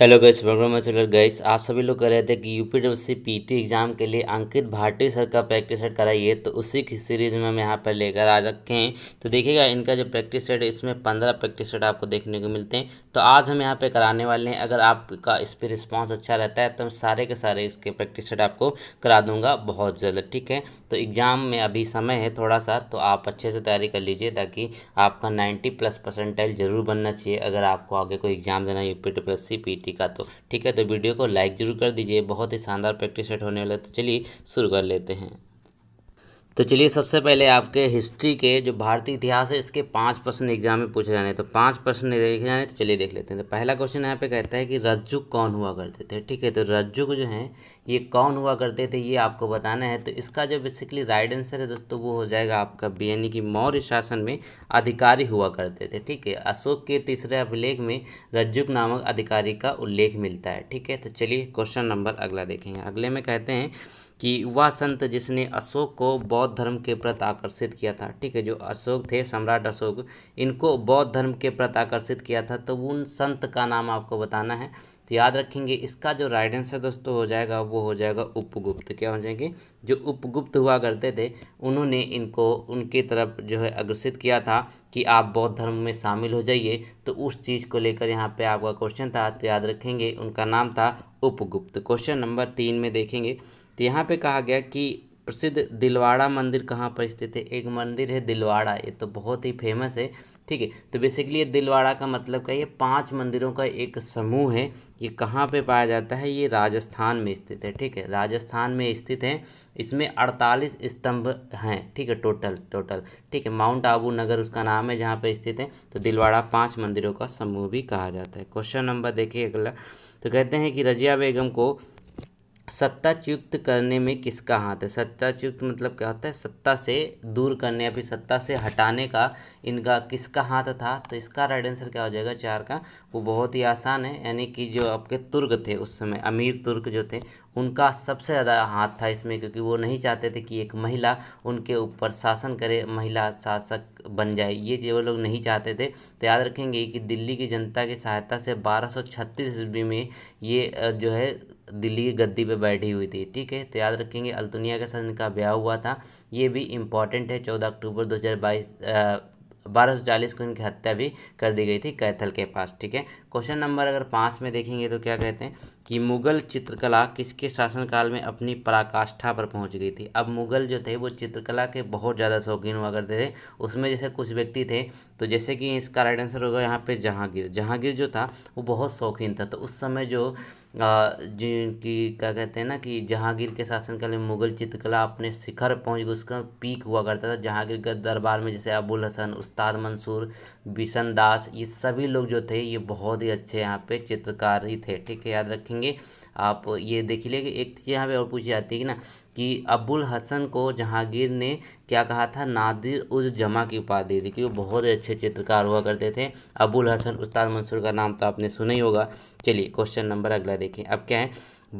hello guys वर्गमाचलर guys आप सभी लोग कह रहे थे कि UP W C P T exam के लिए अंकित भाटी सर का प्रैक्टिस सेट कराइए तो उसी की सीरीज़ में हम यहाँ पर लेकर आ रखे हैं तो देखिएगा इनका जो प्रैक्टिस सेट है इसमें पंद्रह प्रैक्टिस सेट आपको देखने को मिलते हैं तो आज हम यहाँ पे कराने वाले हैं अगर आपका इस पर रिस्पॉन्स अच्छा रहता है तो हम सारे के सारे इसके प्रैक्टिस सेट आपको करा दूँगा बहुत जल्द ठीक है तो एग्ज़ाम में अभी समय है थोड़ा सा तो आप अच्छे से तैयारी कर लीजिए ताकि आपका नाइन्टी प्लस परसेंटाइल जरूर बनना चाहिए अगर आपको आगे कोई एग्ज़ाम देना है U P C P T का तो ठीक है तो वीडियो को लाइक जरूर कर दीजिए बहुत ही शानदार प्रैक्टिस सेट होने वाला है तो चलिए शुरू कर लेते हैं तो चलिए सबसे पहले आपके हिस्ट्री के जो भारतीय इतिहास है इसके पाँच प्रश्न एग्जाम में पूछे जाने तो पाँच प्रश्न देखे जाने तो चलिए देख लेते हैं तो पहला क्वेश्चन यहाँ पे कहता है कि रज्जुक कौन हुआ करते थे ठीक है तो रज्जुक जो हैं ये कौन हुआ करते थे ये आपको बताना है तो इसका जो बेसिकली राइट आंसर है दोस्तों वो हो जाएगा आपका बी यानी कि मौर्य शासन में अधिकारी हुआ करते थे ठीक है अशोक के तीसरे अभिलेख में रज्जुक नामक अधिकारी का उल्लेख मिलता है ठीक है तो चलिए क्वेश्चन नंबर अगला देखेंगे अगले में कहते हैं कि वह संत जिसने अशोक को बौद्ध धर्म के प्रति आकर्षित किया था ठीक है जो अशोक थे सम्राट अशोक इनको बौद्ध धर्म के प्रति आकर्षित किया था तो उन संत का नाम आपको बताना है तो याद रखेंगे इसका जो राइट आंसर दोस्तों हो जाएगा वो हो जाएगा उपगुप्त क्या हो जाएंगे जो उपगुप्त हुआ करते थे उन्होंने इनको उनकी तरफ जो है अग्रसित किया था कि आप बौद्ध धर्म में शामिल हो जाइए तो उस चीज़ को लेकर यहाँ पे आपका क्वेश्चन था तो याद रखेंगे उनका नाम था उपगुप्त क्वेश्चन नंबर तीन में देखेंगे तो यहाँ पे कहा गया कि प्रसिद्ध दिलवाड़ा मंदिर कहाँ पर स्थित है एक मंदिर है दिलवाड़ा ये तो बहुत ही फेमस है ठीक है तो बेसिकली ये दिलवाड़ा का मतलब क्या ये पांच मंदिरों का एक समूह है ये कहाँ पे पाया जाता है ये राजस्थान में स्थित है ठीक है राजस्थान में स्थित है इसमें अड़तालीस स्तंभ हैं ठीक है टोटल टोटल ठीक है माउंट आबू नगर उसका नाम है जहाँ पर स्थित है तो दिलवाड़ा पाँच मंदिरों का समूह भी कहा जाता है क्वेश्चन नंबर देखिए अगला तो कहते हैं कि रजिया बेगम को सत्ताच्युक्त करने में किसका हाथ है सत्ताच्युक्त मतलब क्या होता है सत्ता से दूर करने या फिर सत्ता से हटाने का इनका किसका हाथ था तो इसका राइट आंसर क्या हो जाएगा चार का वो बहुत ही आसान है यानी कि जो आपके तुर्क थे उस समय अमीर तुर्क जो थे उनका सबसे ज़्यादा हाथ था इसमें क्योंकि वो नहीं चाहते थे कि एक महिला उनके ऊपर शासन करे महिला शासक बन जाए ये जो लोग नहीं चाहते थे तो याद रखेंगे कि दिल्ली की जनता की सहायता से बारह सौ ईस्वी में ये जो है दिल्ली की गद्दी पे बैठी हुई थी ठीक है तो याद रखेंगे अल्तुनिया के साथ इनका ब्याह हुआ था ये भी इम्पॉर्टेंट है चौदह अक्टूबर दो हज़ार बाईस बारह सौ चालीस को इनकी हत्या भी कर दी गई थी कैथल के पास ठीक है क्वेश्चन नंबर अगर पाँच में देखेंगे तो क्या कहते हैं कि मुग़ल चित्रकला किसके शासनकाल में अपनी पराकाष्ठा पर पहुंच गई थी अब मुग़ल जो थे वो चित्रकला के बहुत ज़्यादा शौकीन हुआ करते थे उसमें जैसे कुछ व्यक्ति थे तो जैसे कि इसका राइट आंसर होगा यहाँ पे जहांगीर जहांगीर जो था वो बहुत शौकीन था तो उस समय जो जिनकी क्या कहते हैं ना कि जहांगीर के शासनकाल में मुग़ल चित्रकला अपने शिखर पहुँच गई उसका पीक हुआ करता था जहांगीर के दरबार में जैसे अबुल हसन उस्ताद मंसूर बिशन दास ये सभी लोग जो थे ये बहुत ही अच्छे यहाँ पे चित्रकार ही थे ठीक है याद रखेंगे देखेंगे आप ये देख लीजिए एक चीज़ यहाँ पे और पूछी जाती है ना कि अबुल हसन को जहांगीर ने क्या कहा था नादिर उस जमा की उपाधि दी क्योंकि बहुत अच्छे चित्रकार हुआ करते थे अबुल हसन उस्ताद मंसूर का नाम तो आपने सुना ही होगा चलिए क्वेश्चन नंबर अगला देखें अब क्या है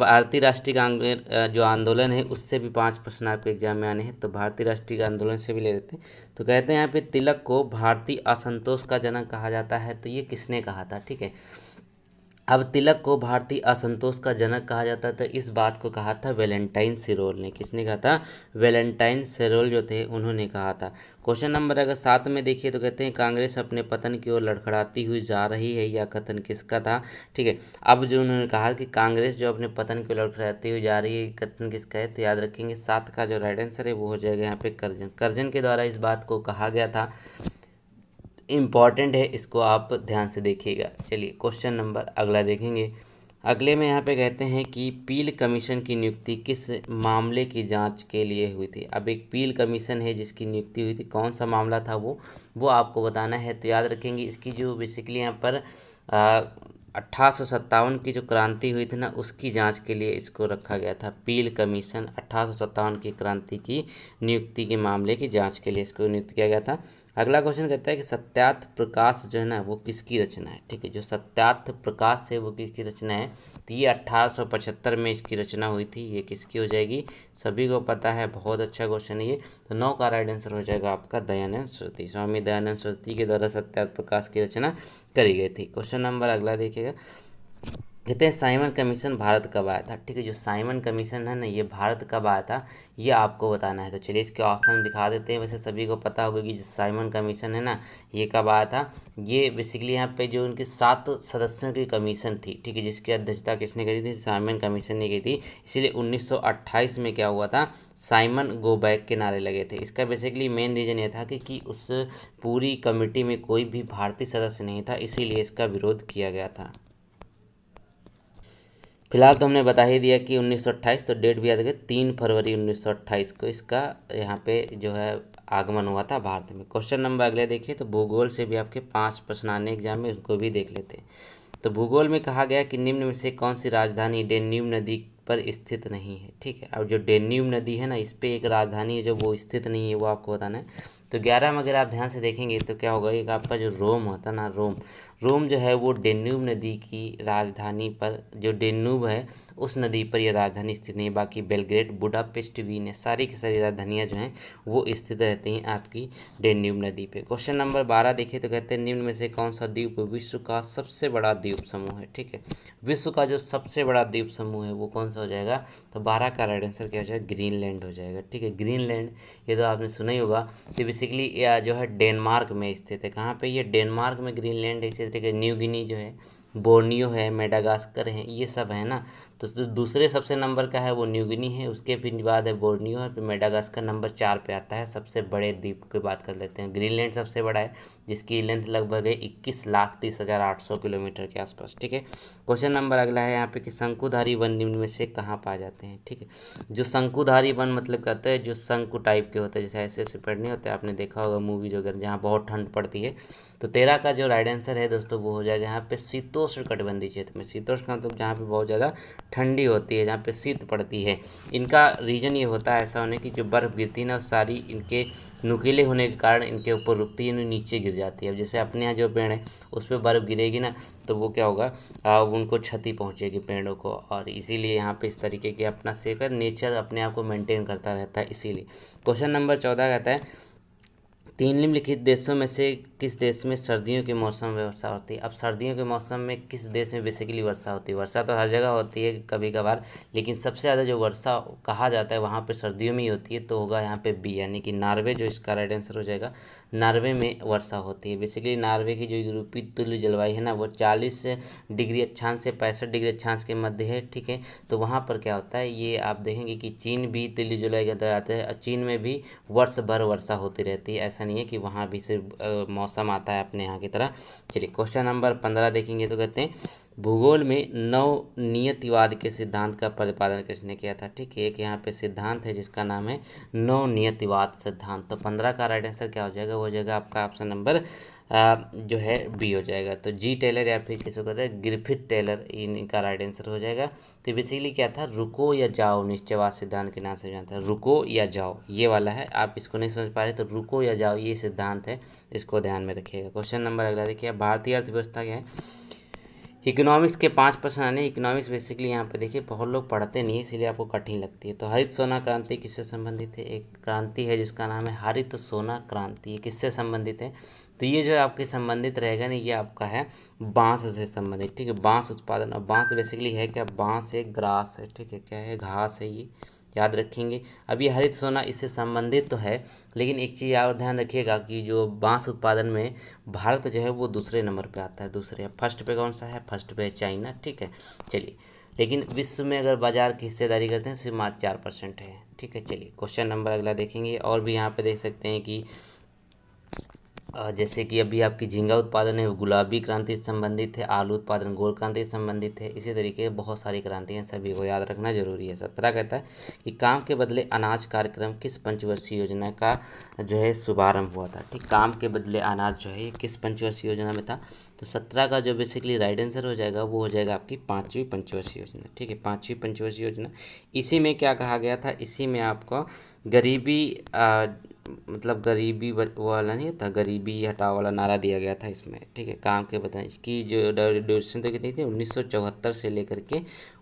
भारतीय राष्ट्रीय जो आंदोलन है उससे भी पांच प्रश्न आपके एग्जाम में आने हैं तो भारतीय राष्ट्रीय आंदोलन से भी ले लेते हैं तो कहते हैं यहाँ पे तिलक को भारतीय असंतोष का जनक कहा जाता है तो ये किसने कहा था ठीक है अब तिलक को भारतीय असंतोष का जनक कहा जाता था इस बात को कहा था वेलेंटाइन सिरोल ने किसने कहा था वेलेंटाइन सिरोल जो थे उन्होंने कहा था क्वेश्चन नंबर अगर सात में देखिए तो कहते हैं कांग्रेस अपने पतन की ओर लड़खड़ाती हुई जा रही है या कथन किसका था ठीक है अब जो उन्होंने कहा कि कांग्रेस जो अपने पतन की ओर लड़खड़ाती हुई जा रही है कथन किसका है तो याद रखेंगे सात का जो राइट आंसर है वो हो जाएगा यहाँ पे करजन करजन के द्वारा इस बात को कहा गया था इम्पॉर्टेंट है इसको आप ध्यान से देखिएगा चलिए क्वेश्चन नंबर अगला देखेंगे अगले में यहाँ पे कहते हैं कि पील कमीशन की नियुक्ति किस मामले की जांच के लिए हुई थी अब एक पील कमीशन है जिसकी नियुक्ति हुई थी कौन सा मामला था वो वो आपको बताना है तो याद रखेंगे इसकी जो बेसिकली यहाँ पर अट्ठारह की जो क्रांति हुई थी ना उसकी जांच के लिए इसको रखा गया था पील कमीशन अट्ठारह की क्रांति की नियुक्ति के मामले की जाँच के लिए इसको नियुक्त किया गया था अगला क्वेश्चन कहता है कि सत्यार्थ प्रकाश जो है ना वो किसकी रचना है ठीक है जो सत्यार्थ प्रकाश है वो किसकी रचना है तो ये अट्ठारह में इसकी रचना हुई थी ये किसकी हो जाएगी सभी को पता है बहुत अच्छा क्वेश्चन है ये तो नौ का राइट आंसर हो जाएगा आपका दयानंद सरस्वती स्वामी दयानंद सरस्वती के द्वारा सत्यार्थ प्रकाश की रचना करी गई थी क्वेश्चन नंबर अगला देखिएगा कहते हैं साइमन कमीशन भारत कब आया था ठीक है जो साइमन कमीशन है ना ये भारत कब आया था ये आपको बताना है तो चलिए इसके ऑप्शन दिखा देते हैं वैसे सभी को पता होगा कि जो साइमन कमीशन है ना ये कब आया था ये बेसिकली यहाँ पे जो उनके सात सदस्यों की कमीशन थी ठीक है जिसकी अध्यक्षता किसने करी थी साइमन कमीशन ने की थी इसीलिए उन्नीस में क्या हुआ था साइमन गो बैक के नारे लगे थे इसका बेसिकली मेन रीज़न ये था कि, कि उस पूरी कमेटी में कोई भी भारतीय सदस्य नहीं था इसीलिए इसका विरोध किया गया था फिलहाल तो हमने बता ही दिया कि 1928 तो डेट भी याद रखें तीन फरवरी 1928 को इसका यहाँ पे जो है आगमन हुआ था भारत में क्वेश्चन नंबर अगले देखिए तो भूगोल से भी आपके पांच प्रश्न आने एग्जाम में उसको भी देख लेते हैं तो भूगोल में कहा गया कि निम्न में से कौन सी राजधानी डेन्यूब नदी पर स्थित नहीं है ठीक है अब जो डेन्यूब नदी है ना इस पर एक राजधानी है जो वो स्थित नहीं है वो आपको बताना है तो ग्यारह में अगर आप ध्यान से देखेंगे तो क्या होगा एक आपका जो रोम होता ना रोम रोम जो है वो डेन्यूब नदी की राजधानी पर जो डेन्यूब है उस नदी पर यह राजधानी स्थित नहीं बाकी बेलग्रेड बुडापेस्ट वीन है सारी की सारी राजधानियाँ जो हैं वो स्थित रहती हैं आपकी डेन्यूब नदी पर क्वेश्चन नंबर बारह देखिए तो कहते हैं निम्न में से कौन सा द्वीप विश्व का सबसे बड़ा द्वीप समूह है ठीक है विश्व का जो सबसे बड़ा द्वीप समूह है वो कौन सा हो जाएगा तो बारह का राइट आंसर क्या हो जाएगा ग्रीनलैंड हो जाएगा ठीक है ग्रीनलैंड ये तो आपने सुना ही होगा तो बेसिकली यह जो है डेनमार्क में स्थित है कहाँ पे ये डेनमार्क में ग्रीनलैंड है इसी तरीके न्यू गिनी जो है बोर्नियो है मेडागास्कर है ये सब है ना तो दूसरे सबसे नंबर का है वो न्यूगिनी है उसके फिर बाद है बोर्नियो है फिर मेडागास्कर नंबर चार पे आता है सबसे बड़े द्वीप की बात कर लेते हैं ग्रीनलैंड सबसे बड़ा है जिसकी लेंथ लगभग है इक्कीस लाख तीस हज़ार आठ सौ किलोमीटर के आसपास ठीक है क्वेश्चन नंबर अगला है यहाँ पे कि शंकुधारी वन निम्न में से कहाँ पाए जाते हैं ठीक है जो शंकुधारी वन मतलब कहते हैं जो शंकु टाइप के होते हैं जैसे ऐसे ऐसे पेड़ नहीं होते आपने देखा होगा मूवीज वगैरह जहाँ बहुत ठंड पड़ती है तो तेरह का जो राइट आंसर है दोस्तों वो हो जाएगा यहाँ पे शीतोष्ण कटबंधी क्षेत्र में शीतोष्ण का मतलब जहाँ पे बहुत ज़्यादा ठंडी होती है जहाँ पे शीत पड़ती है इनका रीज़न ये होता है ऐसा होने की जो बर्फ़ गिरती है ना सारी इनके नुकीले होने के कारण इनके ऊपर रुकती है नीचे गिर जाती है अब जैसे अपने यहाँ जो पेड़ है उस पर बर्फ़ गिरेगी ना तो वो क्या होगा अब उनको क्षति पहुँचेगी पेड़ों को और इसीलिए यहाँ पे इस तरीके के अपना सेकर नेचर अपने आप को मेंटेन करता रहता है इसीलिए क्वेश्चन नंबर चौदह कहता है तीन निम्नलिखित देशों में से किस देश में सर्दियों के मौसम में वर्षा होती है अब सर्दियों के मौसम में किस देश में बेसिकली वर्षा होती है वर्षा तो हर जगह होती है कभी कभार लेकिन सबसे ज़्यादा जो वर्षा कहा जाता है वहाँ पर सर्दियों में ही होती है तो होगा यहाँ पे बी यानी कि नॉर्वे जो इसका राइट आंसर हो जाएगा नार्वे में वर्षा होती है बेसिकली नार्वे की जो यूरोपीय तुल्य जलवायु है ना वो चालीस डिग्री अक्षांश से पैंसठ डिग्री अक्षांश के मध्य है ठीक है तो वहाँ पर क्या होता है ये आप देखेंगे कि चीन भी तुल्य जलवायु के अंदर आते हैं और चीन में भी वर्ष भर वर्षा होती रहती है ऐसा नहीं है कि वहाँ भी सिर्फ मौसम आता है अपने यहाँ की तरह चलिए क्वेश्चन नंबर पंद्रह देखेंगे तो कहते हैं भूगोल में नव नियतिवाद के सिद्धांत का प्रतिपादन किसने किया था ठीक है एक यहाँ पे सिद्धांत है जिसका नाम है नव नियतिवाद सिद्धांत तो पंद्रह का राइट आंसर क्या हो जाएगा वो हो जाएगा आपका ऑप्शन नंबर जो है बी हो जाएगा तो जी टेलर या फिर जिसको कहते हैं ग्रिफिथ टेलर इनका राइट आंसर हो जाएगा तो बेसिकली क्या था रुको या जाओ निश्चयवाद सिद्धांत के नाम से जानता है रुको या जाओ ये वाला है आप इसको नहीं समझ पा रहे तो रुको या जाओ ये सिद्धांत है इसको ध्यान में रखिएगा क्वेश्चन नंबर अगला देखिए भारतीय अर्थव्यवस्था क्या है इकोनॉमिक्स के पाँच प्रश्न आने इकोनॉमिक्स बेसिकली यहाँ पे देखिए बहुत लोग पढ़ते नहीं इसलिए आपको कठिन लगती है तो हरित सोना क्रांति किससे संबंधित है एक क्रांति है जिसका नाम है हरित सोना क्रांति किससे संबंधित है तो ये जो आपके संबंधित रहेगा ना ये आपका है बांस से संबंधित ठीक है बांस उत्पादन और बांस बेसिकली है क्या बांस है ग्रास है ठीक है क्या है घास है ये याद रखेंगे अब ये हरित सोना इससे संबंधित तो है लेकिन एक चीज़ और ध्यान रखिएगा कि जो बांस उत्पादन में भारत जो है वो दूसरे नंबर पे आता है दूसरे फर्स्ट पे कौन सा है फर्स्ट पे है चाइना ठीक है चलिए लेकिन विश्व में अगर बाजार की हिस्सेदारी करते हैं सिर्फ मात्र चार परसेंट है ठीक है चलिए क्वेश्चन नंबर अगला देखेंगे और भी यहाँ पर देख सकते हैं कि जैसे कि अभी आपकी झींगा उत्पादन है वो गुलाबी क्रांति से संबंधित है आलू उत्पादन गोल क्रांति से संबंधित है इसी तरीके से बहुत सारी क्रांतियाँ सभी को याद रखना जरूरी है सत्रह कहता है कि काम के बदले अनाज कार्यक्रम किस पंचवर्षीय योजना का जो है शुभारंभ हुआ था ठीक काम के बदले अनाज जो है किस पंचवर्षीय योजना में था तो सत्रह का जो बेसिकली राइट आंसर हो जाएगा वो हो जाएगा आपकी पाँचवीं पंचवर्षीय योजना ठीक है पाँचवीं पंचवर्षीय योजना इसी में क्या कहा गया था इसी में आपको गरीबी आ, मतलब गरीबी वाला नहीं था गरीबी हटाओ वाला नारा दिया गया था इसमें ठीक है काम के बताएं इसकी जो ड्यूरेशन तो कितनी थी 1974 से लेकर के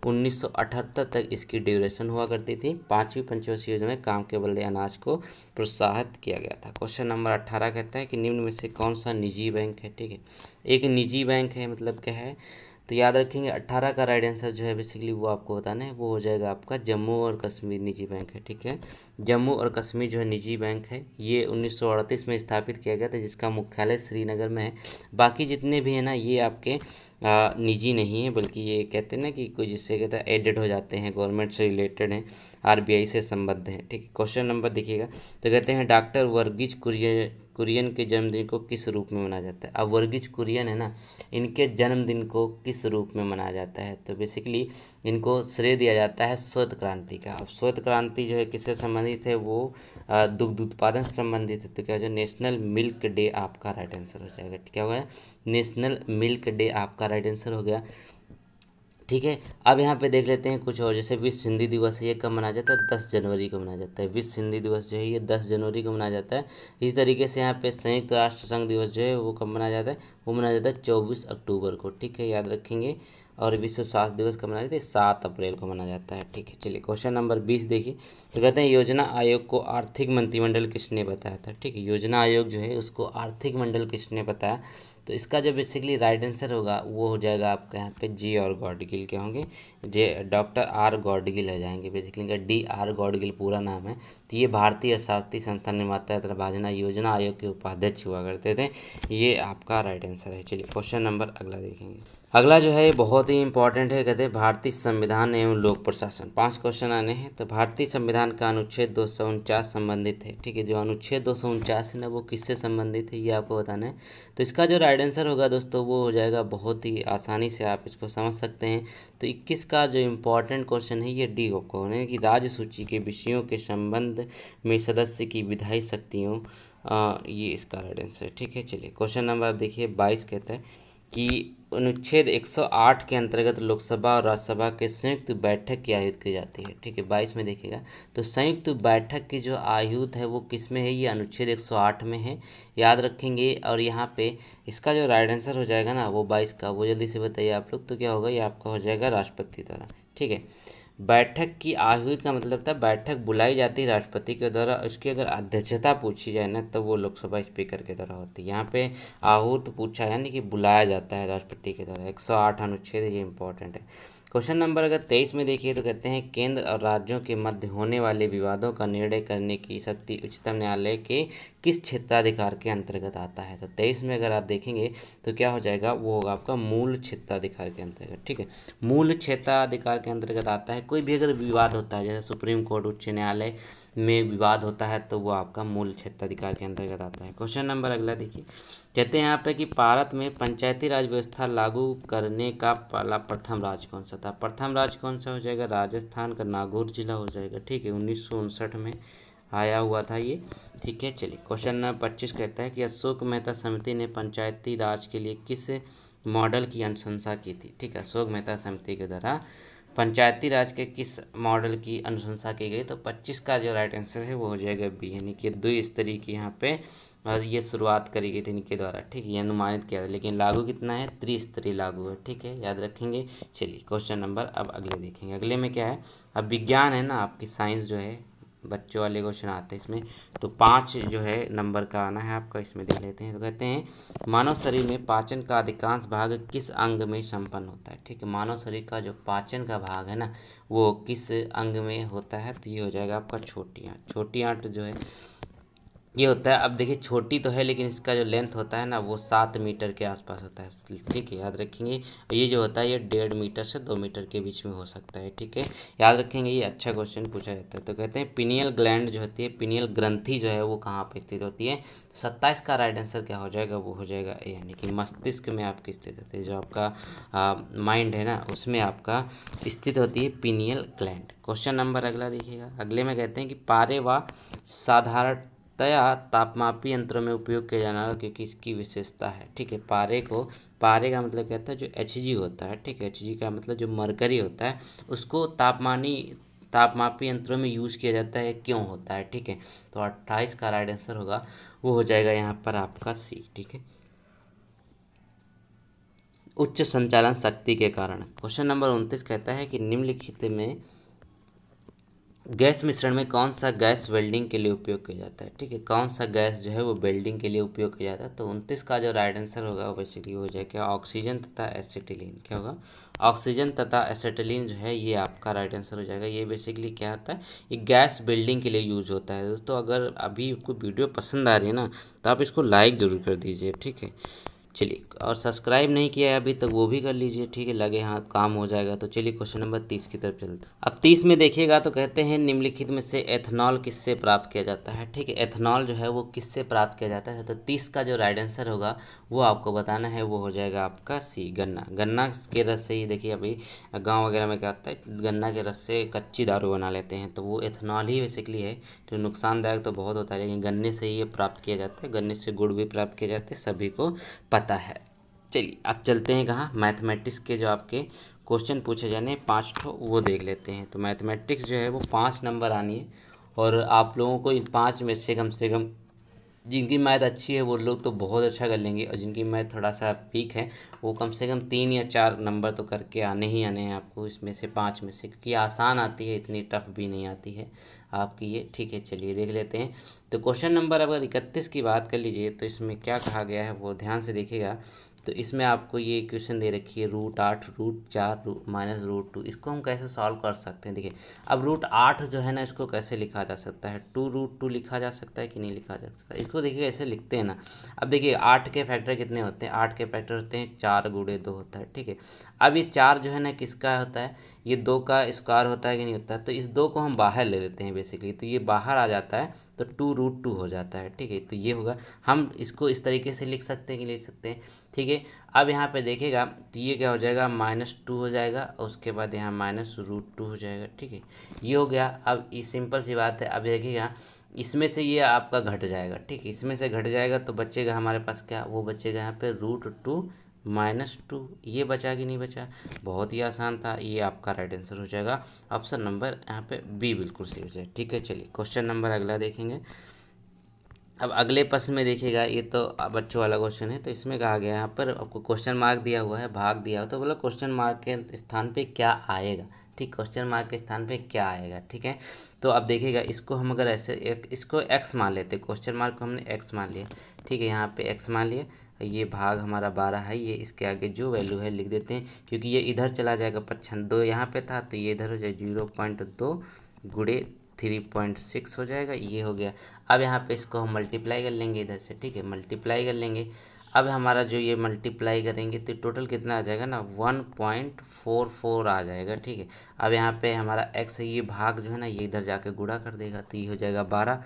1978 तक इसकी ड्यूरेशन हुआ करती थी पाँचवीं पंचवर्षीय योजना में काम के बदले अनाज को प्रोत्साहित किया गया था क्वेश्चन नंबर अट्ठारह कहता है कि निम्न में से कौन सा निजी बैंक है ठीक है एक कि निजी बैंक है मतलब क्या है तो याद रखेंगे अट्ठारह का राइट आंसर जो है बेसिकली वो आपको बताना है वो हो जाएगा आपका जम्मू और कश्मीर निजी बैंक है ठीक है जम्मू और कश्मीर जो है निजी बैंक है ये उन्नीस में स्थापित किया गया था जिसका मुख्यालय श्रीनगर में है बाकी जितने भी हैं ना ये आपके आ, निजी नहीं है बल्कि ये कहते हैं ना कि कोई जिससे कहता है एडेड हो जाते हैं गवर्नमेंट से रिलेटेड हैं आर से संबद्ध हैं ठीक है क्वेश्चन नंबर देखिएगा तो कहते हैं डॉक्टर वर्गीज कुरियर कुरियन के जन्मदिन को किस रूप में मनाया जाता है अब वर्गीज कुरियन है ना इनके जन्मदिन को किस रूप में मनाया जाता है तो बेसिकली इनको श्रेय दिया जाता है श्वेत क्रांति का अब श्वेत क्रांति जो है किससे संबंधित है वो दुग्ध उत्पादन से संबंधित है तो क्या जो नेशनल मिल्क डे आपका राइट आंसर हो जाएगा क्या हुआ है नेशनल मिल्क डे आपका राइट आंसर हो गया ठीक है अब यहाँ पे देख लेते हैं कुछ और जैसे विश्व हिंदी दिवस है ये कब मनाया जाता है दस जनवरी को मनाया जाता है विश्व हिंदी दिवस जो है ये दस जनवरी को मनाया जाता है इसी तरीके से यहाँ पे संयुक्त राष्ट्र संघ दिवस जो है वो कब मनाया जाता है वो मनाया जाता है चौबीस अक्टूबर को ठीक है याद रखेंगे और विश्व स्वास्थ्य दिवस कब मनाया जाता है सात अप्रैल को मनाया जाता है ठीक है चलिए क्वेश्चन नंबर बीस देखिए तो कहते हैं योजना आयोग को आर्थिक मंत्रिमंडल किसने बताया था ठीक है योजना आयोग जो है उसको आर्थिक मंडल किसने बताया तो इसका जो बेसिकली राइट आंसर होगा वो हो जाएगा आपके यहाँ पे जी और गॉडगिल के होंगे जे डॉक्टर आर गॉडगिल है जाएंगे बेसिकली इनका डी आर गॉडगिल पूरा नाम है तो ये भारतीय शास्त्रीय संस्थान निर्माता भाजना योजना आयोग के उपाध्यक्ष हुआ करते थे ये आपका राइट आंसर है चलिए क्वेश्चन नंबर अगला देखेंगे अगला जो है ये बहुत ही इंपॉर्टेंट है कहते हैं भारतीय संविधान एवं लोक प्रशासन पांच क्वेश्चन आने हैं तो भारतीय संविधान का अनुच्छेद दो संबंधित है ठीक है जो अनुच्छेद दो है ना वो किससे संबंधित है ये आपको बताना है तो इसका जो राइट आंसर होगा दोस्तों वो हो जाएगा बहुत ही आसानी से आप इसको समझ सकते हैं तो इक्कीस का जो इम्पोर्टेंट क्वेश्चन है ये डी को यानी कि राज्य सूची के विषयों के संबंध में सदस्य की विधायी शक्तियों ये इसका राइट आंसर है ठीक है चलिए क्वेश्चन नंबर आप देखिए बाईस कहते हैं कि अनुच्छेद 108 के अंतर्गत लोकसभा और राज्यसभा के संयुक्त बैठक की आयुध की जाती है ठीक है बाईस में देखिएगा तो संयुक्त बैठक की जो आयुध है वो किस में है ये अनुच्छेद 108 में है याद रखेंगे और यहाँ पे इसका जो राइट आंसर हो जाएगा ना वो बाईस का वो जल्दी से बताइए आप लोग तो क्या होगा ये आपका हो जाएगा राष्ट्रपति द्वारा ठीक है बैठक की आहूत का मतलब था बैठक बुलाई जाती है राष्ट्रपति के द्वारा उसकी अगर अध्यक्षता पूछी जाए ना तो वो लोकसभा स्पीकर के द्वारा होती है यहाँ पे आहूत पूछा यानी कि बुलाया जाता है राष्ट्रपति के द्वारा एक सौ आठ अनुच्छेद ये इंपॉर्टेंट है क्वेश्चन नंबर अगर तेईस में देखिए तो कहते हैं केंद्र और राज्यों के मध्य होने वाले विवादों का निर्णय करने की शक्ति उच्चतम न्यायालय के किस क्षेत्राधिकार के अंतर्गत आता है तो तेईस में अगर आप देखेंगे तो क्या हो जाएगा वो होगा आपका मूल क्षेत्राधिकार के अंतर्गत ठीक है मूल क्षेत्राधिकार के अंतर्गत आता है कोई भी अगर विवाद होता है जैसे सुप्रीम कोर्ट उच्च न्यायालय में विवाद होता है तो वो आपका मूल क्षेत्राधिकार के अंतर्गत आता है क्वेश्चन नंबर अगला देखिए कहते हैं यहाँ पे कि भारत में पंचायती राज व्यवस्था लागू करने का पहला प्रथम राज्य कौन सा था प्रथम राज्य कौन सा हो जाएगा राजस्थान का नागौर जिला हो जाएगा ठीक है उन्नीस में आया हुआ था ये ठीक है चलिए क्वेश्चन नंबर पच्चीस कहता है कि अशोक मेहता समिति ने पंचायती राज के लिए किस मॉडल की अनुशंसा की थी ठीक है अशोक मेहता समिति के द्वारा पंचायती राज के किस मॉडल की अनुशंसा की गई तो 25 का जो राइट आंसर है वो हो जाएगा बी यानी कि स्तरीय की यहाँ पे और ये शुरुआत करी गई थी इनके द्वारा ठीक है ये अनुमानित किया था लेकिन लागू कितना है त्रिस्तरीय लागू है ठीक है याद रखेंगे चलिए क्वेश्चन नंबर अब अगले देखेंगे अगले में क्या है अब विज्ञान है ना आपकी साइंस जो है बच्चों वाले क्वेश्चन आते हैं इसमें तो पाँच जो है नंबर का आना है आपका इसमें देख लेते हैं तो कहते हैं मानव शरीर में पाचन का अधिकांश भाग किस अंग में संपन्न होता है ठीक है मानव शरीर का जो पाचन का भाग है ना वो किस अंग में होता है तो ये हो जाएगा आपका छोटी आँट छोटी आँट जो है ये होता है अब देखिए छोटी तो है लेकिन इसका जो लेंथ होता है ना वो सात मीटर के आसपास होता है ठीक है याद रखेंगे ये जो होता है ये डेढ़ मीटर से दो मीटर के बीच में हो सकता है ठीक है याद रखेंगे ये अच्छा क्वेश्चन पूछा जाता है तो कहते हैं पिनियल ग्लैंड जो होती है पिनियल ग्रंथि जो है वो कहाँ पर स्थित होती है तो सत्ताईस का राइट आंसर क्या हो जाएगा वो हो जाएगा यानी कि मस्तिष्क में आपकी स्थित होती है जो आपका माइंड है ना उसमें आपका स्थित होती है पिनियल ग्लैंड क्वेश्चन नंबर अगला देखिएगा अगले में कहते हैं कि पारे व साधारण तया तापमापी यंत्र में उपयोग किया जाने वाला क्योंकि इसकी विशेषता है ठीक है पारे को पारे का मतलब कहता है जो एच जी होता है ठीक है एच जी का मतलब जो मरकरी होता है उसको तापमानी तापमापी यंत्रों में यूज़ किया जाता है क्यों होता है ठीक है तो अट्ठाईस का राइट आंसर होगा वो हो जाएगा यहाँ पर आपका सी ठीक है उच्च संचालन शक्ति के कारण क्वेश्चन नंबर उनतीस कहता है कि निम्नलिखित में गैस मिश्रण में कौन सा गैस वेल्डिंग के लिए उपयोग किया जाता है ठीक है कौन सा गैस जो है वो वेल्डिंग के लिए उपयोग किया जाता है तो उनतीस का जो राइट आंसर होगा वो बेसिकली हो जाएगा ऑक्सीजन तथा एसिटिलीन क्या होगा ऑक्सीजन तथा एसिटिलीन जो है ये आपका राइट आंसर हो जाएगा ये बेसिकली क्या होता है ये गैस बिल्डिंग के लिए यूज होता है दोस्तों अगर अभी आपको वीडियो पसंद आ रही है ना तो आप इसको लाइक ज़रूर कर दीजिए ठीक है चलिए और सब्सक्राइब नहीं किया है अभी तक वो भी कर लीजिए ठीक है लगे हाथ काम हो जाएगा तो चलिए क्वेश्चन नंबर तीस की तरफ चलते अब तीस में देखिएगा तो कहते हैं निम्नलिखित में से एथनॉल किससे प्राप्त किया जाता है ठीक है एथनॉल जो है वो किससे प्राप्त किया जाता है तो तीस का जो राइट आंसर होगा वो आपको बताना है वो हो जाएगा आपका सी गन्ना गन्ना के रस से ही देखिए अभी गाँव वगैरह में क्या होता है गन्ना के रस से कच्ची दारू बना लेते हैं तो वो एथनॉल ही बेसिकली है तो नुकसानदायक तो बहुत होता है लेकिन गन्ने से ही ये प्राप्त किया जाता है गन्ने से गुड़ भी प्राप्त किया जाता है सभी को पता आता है चलिए अब चलते हैं कहाँ मैथमेटिक्स के जो आपके क्वेश्चन पूछे जाने पाँच ठो वो देख लेते हैं तो मैथमेटिक्स जो है वो पाँच नंबर आनी है और आप लोगों को इन पाँच में से कम से कम जिनकी मैथ अच्छी है वो लोग तो बहुत अच्छा कर लेंगे और जिनकी मैथ थोड़ा सा वीक है वो कम से कम तीन या चार नंबर तो करके आने ही आने हैं आपको इसमें से पाँच में से क्योंकि आसान आती है इतनी टफ भी नहीं आती है आपकी ये ठीक है चलिए देख लेते हैं तो क्वेश्चन नंबर अगर इकतीस की बात कर लीजिए तो इसमें क्या कहा गया है वो ध्यान से देखिएगा तो इसमें आपको ये क्वेश्चन दे रखी है रूट आठ रूट चार रू माइनस रूट टू इसको हम कैसे सॉल्व कर सकते हैं देखिए अब रूट आठ जो है ना इसको कैसे लिखा जा सकता है टू रूट टू लिखा जा सकता है कि नहीं लिखा जा सकता इसको देखिए ऐसे लिखते हैं ना अब देखिए आठ के फैक्टर कितने होते हैं आठ के फैक्टर होते हैं चार गुड़े दो होता है ठीक है अब ये चार जो है ना किसका होता है ये दो का स्क्वायर होता है कि नहीं होता है तो इस दो को हम बाहर ले लेते हैं बेसिकली तो ये बाहर आ जाता है तो टू रूट टू हो जाता है ठीक है तो ये होगा हम इसको इस तरीके से लिख सकते हैं कि लिख सकते हैं ठीक है अब यहाँ पे देखेगा तो ये क्या हो जाएगा माइनस टू हो जाएगा और उसके बाद यहाँ माइनस रूट टू हो जाएगा ठीक है ये हो गया अब ये सिंपल सी बात है अब देखिएगा इसमें से ये आपका घट जाएगा ठीक है इसमें से घट जाएगा तो बचेगा हमारे पास क्या वो बचेगा यहाँ पे रूट टू माइनस टू ये बचा कि नहीं बचा बहुत ही आसान था ये आपका राइट आंसर हो जाएगा ऑप्शन नंबर यहाँ पे बी बिल्कुल सही हो जाएगा ठीक है चलिए क्वेश्चन नंबर अगला देखेंगे अब अगले प्रश्न में देखिएगा ये तो बच्चों वाला क्वेश्चन है तो इसमें कहा गया यहाँ पर आपको क्वेश्चन मार्क दिया हुआ है भाग दिया हुआ तो बोला क्वेश्चन मार्क के स्थान पर क्या आएगा ठीक क्वेश्चन मार्क के स्थान पे क्या आएगा ठीक है तो अब देखिएगा इसको हम अगर ऐसे एक इसको एक्स मान लेते क्वेश्चन मार्क को हमने एक्स मान लिया ठीक है यहाँ पे एक्स मान लिया ये भाग हमारा बारह है ये इसके आगे जो वैल्यू है लिख देते हैं क्योंकि ये इधर चला जाएगा पच्छन दो यहाँ पे था तो ये इधर हो जाएगा जीरो पॉइंट दो गुड़े थ्री पॉइंट सिक्स हो जाएगा ये हो गया अब यहाँ पे इसको हम मल्टीप्लाई कर लेंगे इधर से ठीक है मल्टीप्लाई कर लेंगे अब हमारा जो ये मल्टीप्लाई करेंगे तो टोटल कितना आ जाएगा ना वन पॉइंट फोर फोर आ जाएगा ठीक है अब यहाँ पे हमारा एक्स ये भाग जो है ना ये इधर जाके गुड़ा कर देगा तो ये हो जाएगा बारह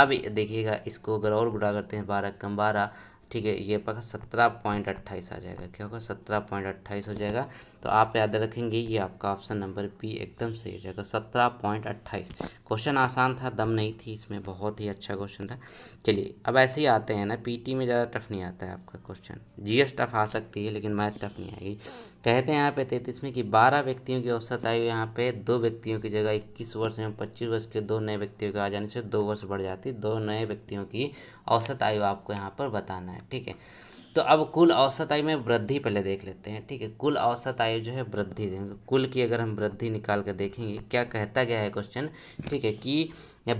अब देखिएगा इसको अगर और गुड़ा करते हैं बारह कम बारह ठीक है ये आपका सत्रह पॉइंट अट्ठाईस आ जाएगा क्या होगा सत्रह पॉइंट अट्ठाईस हो जाएगा तो आप याद रखेंगे ये आपका ऑप्शन नंबर बी एकदम सही हो जाएगा सत्रह पॉइंट अट्ठाईस क्वेश्चन आसान था दम नहीं थी इसमें बहुत ही अच्छा क्वेश्चन था चलिए अब ऐसे ही आते हैं ना पीटी में ज़्यादा टफ नहीं आता है आपका क्वेश्चन जी टफ आ सकती है लेकिन मैथ टफ नहीं आएगी कहते हैं यहाँ पे तैतीस में कि बारह व्यक्तियों की औसत आयु यहाँ पे दो व्यक्तियों की जगह इक्कीस वर्ष में पच्चीस वर्ष के दो नए व्यक्तियों के आ जाने से दो वर्ष बढ़ जाती दो नए व्यक्तियों की औसत आयु आपको यहाँ पर बताना है ठीक है तो अब कुल औसत आयु में वृद्धि पहले देख लेते हैं ठीक है कुल औसत आयु जो है वृद्धि कुल की अगर हम वृद्धि निकाल कर देखेंगे क्या कहता गया है क्वेश्चन ठीक है कि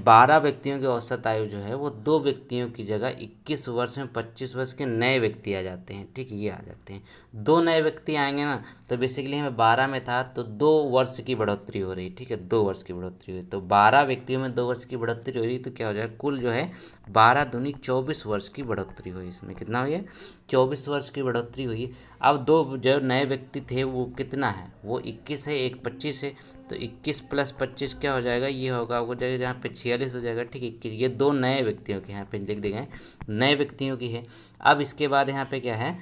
बारह व्यक्तियों की औसत आयु जो है वो दो व्यक्तियों की जगह इक्कीस वर्ष में पच्चीस वर्ष के नए व्यक्ति आ जाते हैं ठीक है ये आ जाते हैं दो नए व्यक्ति आएंगे ना तो बेसिकली हमें बारह में था तो दो वर्ष की बढ़ोतरी हो रही है ठीक है दो वर्ष की बढ़ोतरी हुई तो बारह व्यक्तियों में दो वर्ष की बढ़ोतरी हो रही तो क्या हो जाएगा कुल जो है बारह दूनी चौबीस वर्ष की बढ़ोतरी हुई इसमें कितना हुई है चौबीस वर्ष की बढ़ोतरी हुई अब दो जो नए व्यक्ति थे वो कितना है वो इक्कीस है एक पच्चीस है तो इक्कीस प्लस पच्चीस क्या हो जाएगा ये होगा आपको जगह यहाँ पे छियालीस हो जाएगा ठीक है इक्कीस ये दो नए व्यक्तियों के यहाँ पे लिख देंगे नए व्यक्तियों की है अब इसके बाद यहाँ पे क्या है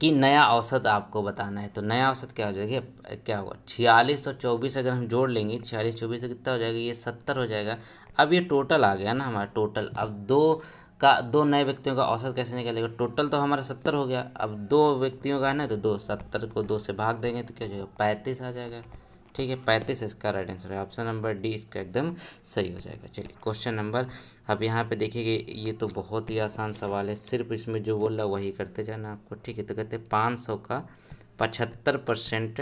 कि नया औसत आपको बताना है तो नया औसत क्या हो जाएगा क्या होगा छियालीस और चौबीस अगर हम जोड़ लेंगे छियालीस चौबीस से कितना हो जाएगा ये सत्तर हो जाएगा अब ये टोटल आ गया ना हमारा टोटल अब दो का दो नए व्यक्तियों का औसत कैसे निकलेगा टोटल तो हमारा सत्तर हो गया अब दो व्यक्तियों का है ना तो दो सत्तर को दो से भाग देंगे तो क्या हो जाएगा पैंतीस आ जाएगा ठीक है पैंतीस इसका राइट आंसर है ऑप्शन नंबर डी इसका एकदम सही हो जाएगा चलिए क्वेश्चन नंबर अब यहाँ पे देखिए ये तो बहुत ही आसान सवाल है सिर्फ इसमें जो बोल रहा वही करते जाना आपको ठीक है तो कहते हैं पाँच सौ का पचहत्तर परसेंट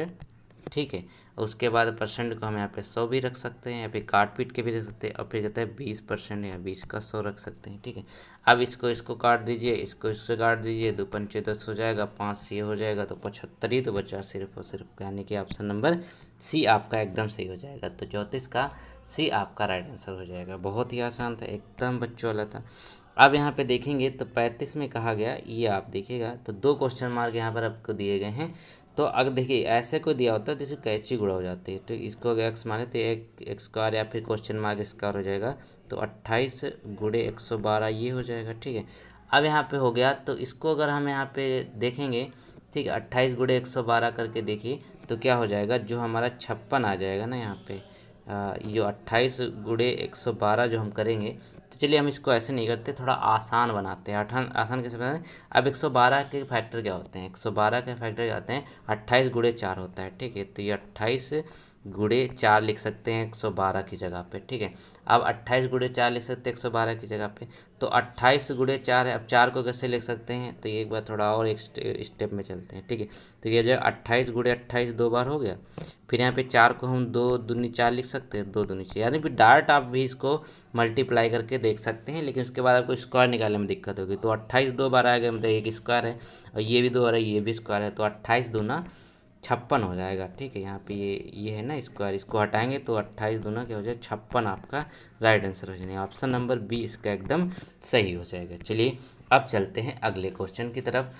ठीक है उसके बाद परसेंट को हम यहाँ पे सौ भी रख सकते हैं या फिर काट पीट के भी रख सकते हैं और फिर कहते हैं बीस परसेंट या बीस का सौ रख सकते हैं ठीक है अब इसको इसको काट दीजिए इसको इससे काट दीजिए दो पंचे दस हो जाएगा पाँच से हो जाएगा तो पचहत्तर ही तो बचा सिर्फ और सिर्फ यानी कि ऑप्शन नंबर सी आपका एकदम सही हो जाएगा तो चौंतीस का सी आपका राइट आंसर हो जाएगा बहुत ही आसान था एकदम बच्चों वाला था अब यहाँ पे देखेंगे तो पैंतीस में कहा गया ये आप देखिएगा तो दो क्वेश्चन मार्क यहाँ पर आपको दिए गए हैं तो अगर देखिए ऐसे कोई दिया होता है जिसको तो कैची गुड़ा हो जाती है तो इसको अगर एक्स माने तो एक स्क्वायर या फिर क्वेश्चन मार्क स्क्वायर हो जाएगा तो अट्ठाईस गुड़े एक सौ बारह ये हो जाएगा ठीक है अब यहाँ पे हो गया तो इसको अगर हम यहाँ पे देखेंगे ठीक है अट्ठाईस गुड़े एक सौ बारह करके देखिए तो क्या हो जाएगा जो हमारा छप्पन आ जाएगा ना यहाँ पे ये जो अट्ठाईस गुड़े एक सौ बारह जो हम करेंगे तो चलिए हम इसको ऐसे नहीं करते थोड़ा आसान बनाते हैं अठान आसान कैसे बनाते हैं अब 112 के फैक्टर क्या होते हैं 112 के फैक्टर क्या होते हैं अट्ठाईस गुड़े चार होता है ठीक है तो ये अट्ठाईस गुड़े चार लिख सकते हैं 112 की जगह पे ठीक है अब 28 गुड़े चार लिख सकते हैं 112 की जगह पे तो 28 गुड़े चार है अब चार को कैसे लिख सकते हैं तो एक बार थोड़ा और एक स्टेप में चलते हैं ठीक है तो ये जो है अट्ठाईस गुड़े अट्ठाईस दो बार हो गया फिर यहाँ पे चार को हम दो दूनी चार लिख सकते हैं दो दूनी चार यानी फिर डायरेक्ट आप भी इसको मल्टीप्लाई करके देख सकते हैं लेकिन उसके बाद आपको स्क्वायर निकालने में दिक्कत होगी तो अट्ठाईस दो बार आएगा मतलब एक स्क्वायर है और ये भी दो बार है ये भी स्क्वायर है तो अट्ठाईस दूना छप्पन हो जाएगा ठीक है यहाँ पे ये ये है ना स्क्वायर इसको हटाएंगे तो अट्ठाईस दूना क्या हो जाएगा छप्पन आपका राइट आंसर हो जाएगा ऑप्शन नंबर बी इसका एकदम सही हो जाएगा चलिए अब चलते हैं अगले क्वेश्चन की तरफ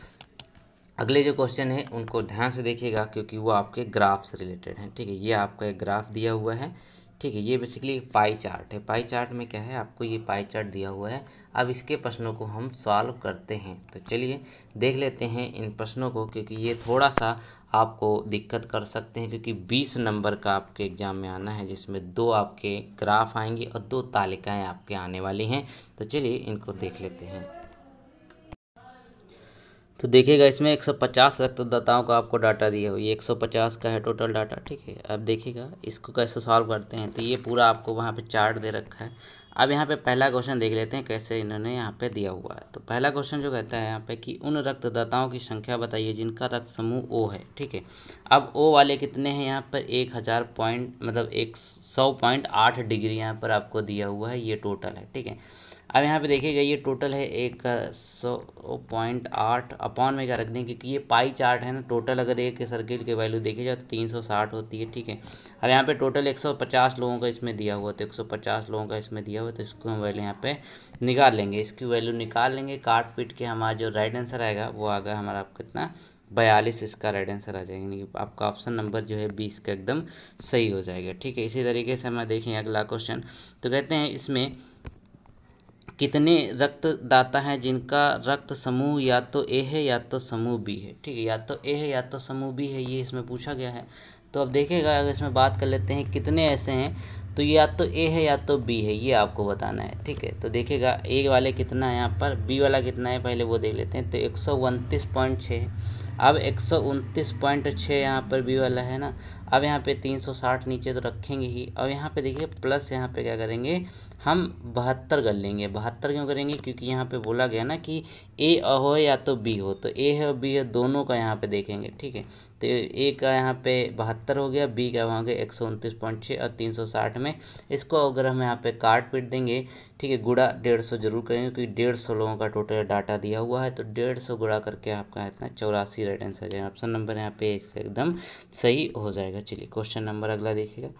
अगले जो क्वेश्चन है उनको ध्यान से देखिएगा क्योंकि वो आपके ग्राफ से रिलेटेड हैं ठीक है ये आपका एक ग्राफ दिया हुआ है ठीक है ये बेसिकली पाई चार्ट है पाई चार्ट में क्या है आपको ये पाई चार्ट दिया हुआ है अब इसके प्रश्नों को हम सॉल्व करते हैं तो चलिए देख लेते हैं इन प्रश्नों को क्योंकि ये थोड़ा सा आपको दिक्कत कर सकते हैं क्योंकि 20 नंबर का आपके एग्ज़ाम में आना है जिसमें दो आपके ग्राफ आएंगे और दो तालिकाएं आपके आने वाली हैं तो चलिए इनको देख लेते हैं तो देखिएगा इसमें 150 रक्तदाताओं का आपको डाटा दिया हुआ ये 150 का है टोटल डाटा ठीक है अब देखिएगा इसको कैसे सॉल्व करते हैं तो ये पूरा आपको वहाँ पे चार्ट दे रखा है अब यहाँ पे पहला क्वेश्चन देख लेते हैं कैसे इन्होंने यहाँ पे दिया हुआ है तो पहला क्वेश्चन जो कहता है यहाँ पे कि उन रक्तदाताओं की संख्या बताइए जिनका रक्त समूह ओ है ठीक है अब ओ वाले कितने हैं यहाँ पर एक हज़ार पॉइंट मतलब एक सौ पॉइंट आठ डिग्री यहाँ पर आपको दिया हुआ है ये टोटल है ठीक है अब यहाँ पे देखिएगा ये टोटल है एक सौ पॉइंट आठ अपॉन में क्या रख दें क्योंकि ये पाई चार्ट है ना टोटल अगर एक सर्किल की वैल्यू देखी जाए तो तीन सौ साठ होती है ठीक है अब यहाँ पे टोटल एक सौ पचास लोगों का इसमें दिया हुआ तो एक सौ पचास लोगों का इसमें दिया हुआ तो इसको हम वैल्यू यहाँ पर निकाल लेंगे इसकी वैल्यू निकाल लेंगे काट पीट के हमारा जो राइट आंसर आएगा वो गया हमारा कितना बयालीस इसका राइट आंसर आ जाएगा आपका ऑप्शन नंबर जो है बीस का एकदम सही हो जाएगा ठीक है इसी तरीके से हमें देखें अगला क्वेश्चन तो कहते हैं इसमें कितने रक्तदाता हैं जिनका रक्त समूह या तो ए है या तो समूह बी है ठीक है या तो ए है या तो समूह बी है ये इसमें पूछा गया है तो अब देखेगा अगर इसमें बात कर लेते हैं कितने ऐसे हैं तो या तो ए है या तो बी है ये आपको बताना है ठीक है तो देखिएगा ए वाले कितना है यहाँ पर बी वाला कितना है पहले वो देख लेते हैं तो एक सौ उनतीस पॉइंट छः अब एक सौ उनतीस पॉइंट छः यहाँ पर बी वाला है ना अब यहाँ पे तीन सौ साठ नीचे तो रखेंगे ही अब यहाँ पे देखिए प्लस यहाँ पे क्या करेंगे हम बहत्तर कर लेंगे बहत्तर क्यों करेंगे क्योंकि यहाँ पे बोला गया ना कि ए हो या तो बी हो तो ए है और बी है दोनों का यहाँ पे देखेंगे ठीक है तो ए का यहाँ पे बहत्तर हो गया बी का वहाँ गया एक सौ उनतीस पॉइंट छः और तीन सौ साठ में इसको अगर हम यहाँ पे काट पीट देंगे ठीक है गुड़ा डेढ़ सौ जरूर करेंगे क्योंकि डेढ़ सौ लोगों का टोटल डाटा दिया हुआ है तो डेढ़ सौ गुड़ा करके आपका इतना चौरासी राइट आंसर जाएगा ऑप्शन नंबर यहाँ पे एकदम सही हो जाएगा चलिए क्वेश्चन नंबर अगला देखिएगा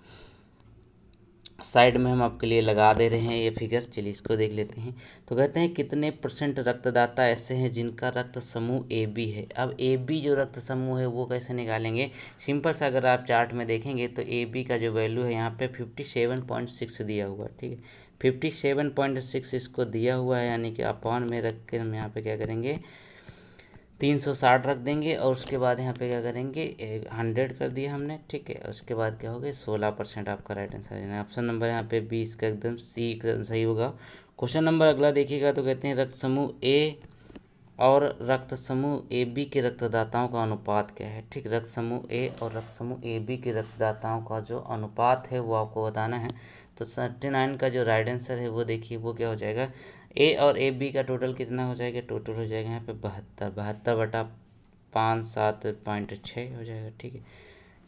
साइड में हम आपके लिए लगा दे रहे हैं ये फिगर चलिए इसको देख लेते हैं तो कहते हैं कितने परसेंट रक्तदाता ऐसे हैं जिनका रक्त समूह ए बी है अब ए बी जो रक्त समूह है वो कैसे निकालेंगे सिंपल सा अगर आप चार्ट में देखेंगे तो ए बी का जो वैल्यू है यहाँ पे फिफ्टी सेवन पॉइंट सिक्स दिया हुआ है ठीक है फिफ्टी सेवन पॉइंट सिक्स इसको दिया हुआ है यानी कि अपॉन में रख कर हम यहाँ पर क्या करेंगे तीन सौ साठ रख देंगे और उसके बाद यहाँ पे क्या करेंगे हंड्रेड कर दिया हमने ठीक है उसके बाद क्या होगा सोलह परसेंट आपका राइट आंसर है ऑप्शन नंबर यहाँ पे बीस का एकदम सी एकदम सही होगा क्वेश्चन नंबर अगला देखिएगा तो कहते हैं रक्त समूह ए और रक्त समूह ए बी के रक्तदाताओं का अनुपात क्या है ठीक रक्त समूह ए और रक्त समूह ए बी के रक्तदाताओं का जो अनुपात है वो आपको बताना है तो थर्टी नाइन का जो राइट आंसर है वो देखिए वो क्या हो जाएगा ए और ए बी का टोटल कितना हो जाएगा टोटल हो जाएगा यहाँ पे बहत्तर बहत्तर बटा पाँच सात पॉइंट छः हो जाएगा ठीक है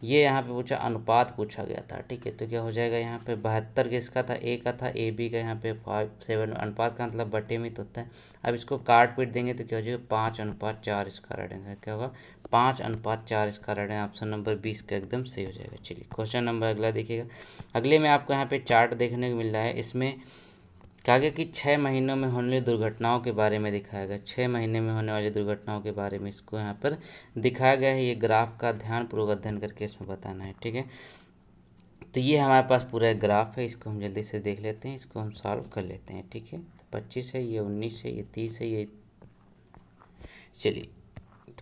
ये यहाँ पे पूछा अनुपात पूछा गया था ठीक है तो क्या हो जाएगा यहाँ पे बहत्तर किसका था ए का था ए बी का यहाँ पे फाइव सेवन अनुपात का मतलब बटे में तो होता है अब इसको काट पीट देंगे तो क्या हो जाएगा पाँच अनुपात चार इसका राइट आंसर क्या होगा पाँच अनुपात चार इसका राइट आंसर ऑप्शन नंबर बीस का एकदम सही हो जाएगा चलिए क्वेश्चन नंबर अगला देखिएगा अगले में आपको यहाँ पे चार्ट देखने को मिल रहा है इसमें आगे कि छः महीनों में होने वाली दुर्घटनाओं के बारे में दिखाया गया छः महीने में होने वाली दुर्घटनाओं के बारे में इसको यहाँ पर दिखाया गया है ये ग्राफ का ध्यानपूर्वक अध्ययन करके इसमें बताना है ठीक है तो ये हमारे पास पूरा ग्राफ है इसको हम जल्दी से देख लेते हैं इसको हम सॉल्व कर लेते हैं ठीक है तो पच्चीस है ये उन्नीस है ये तीस है ये चलिए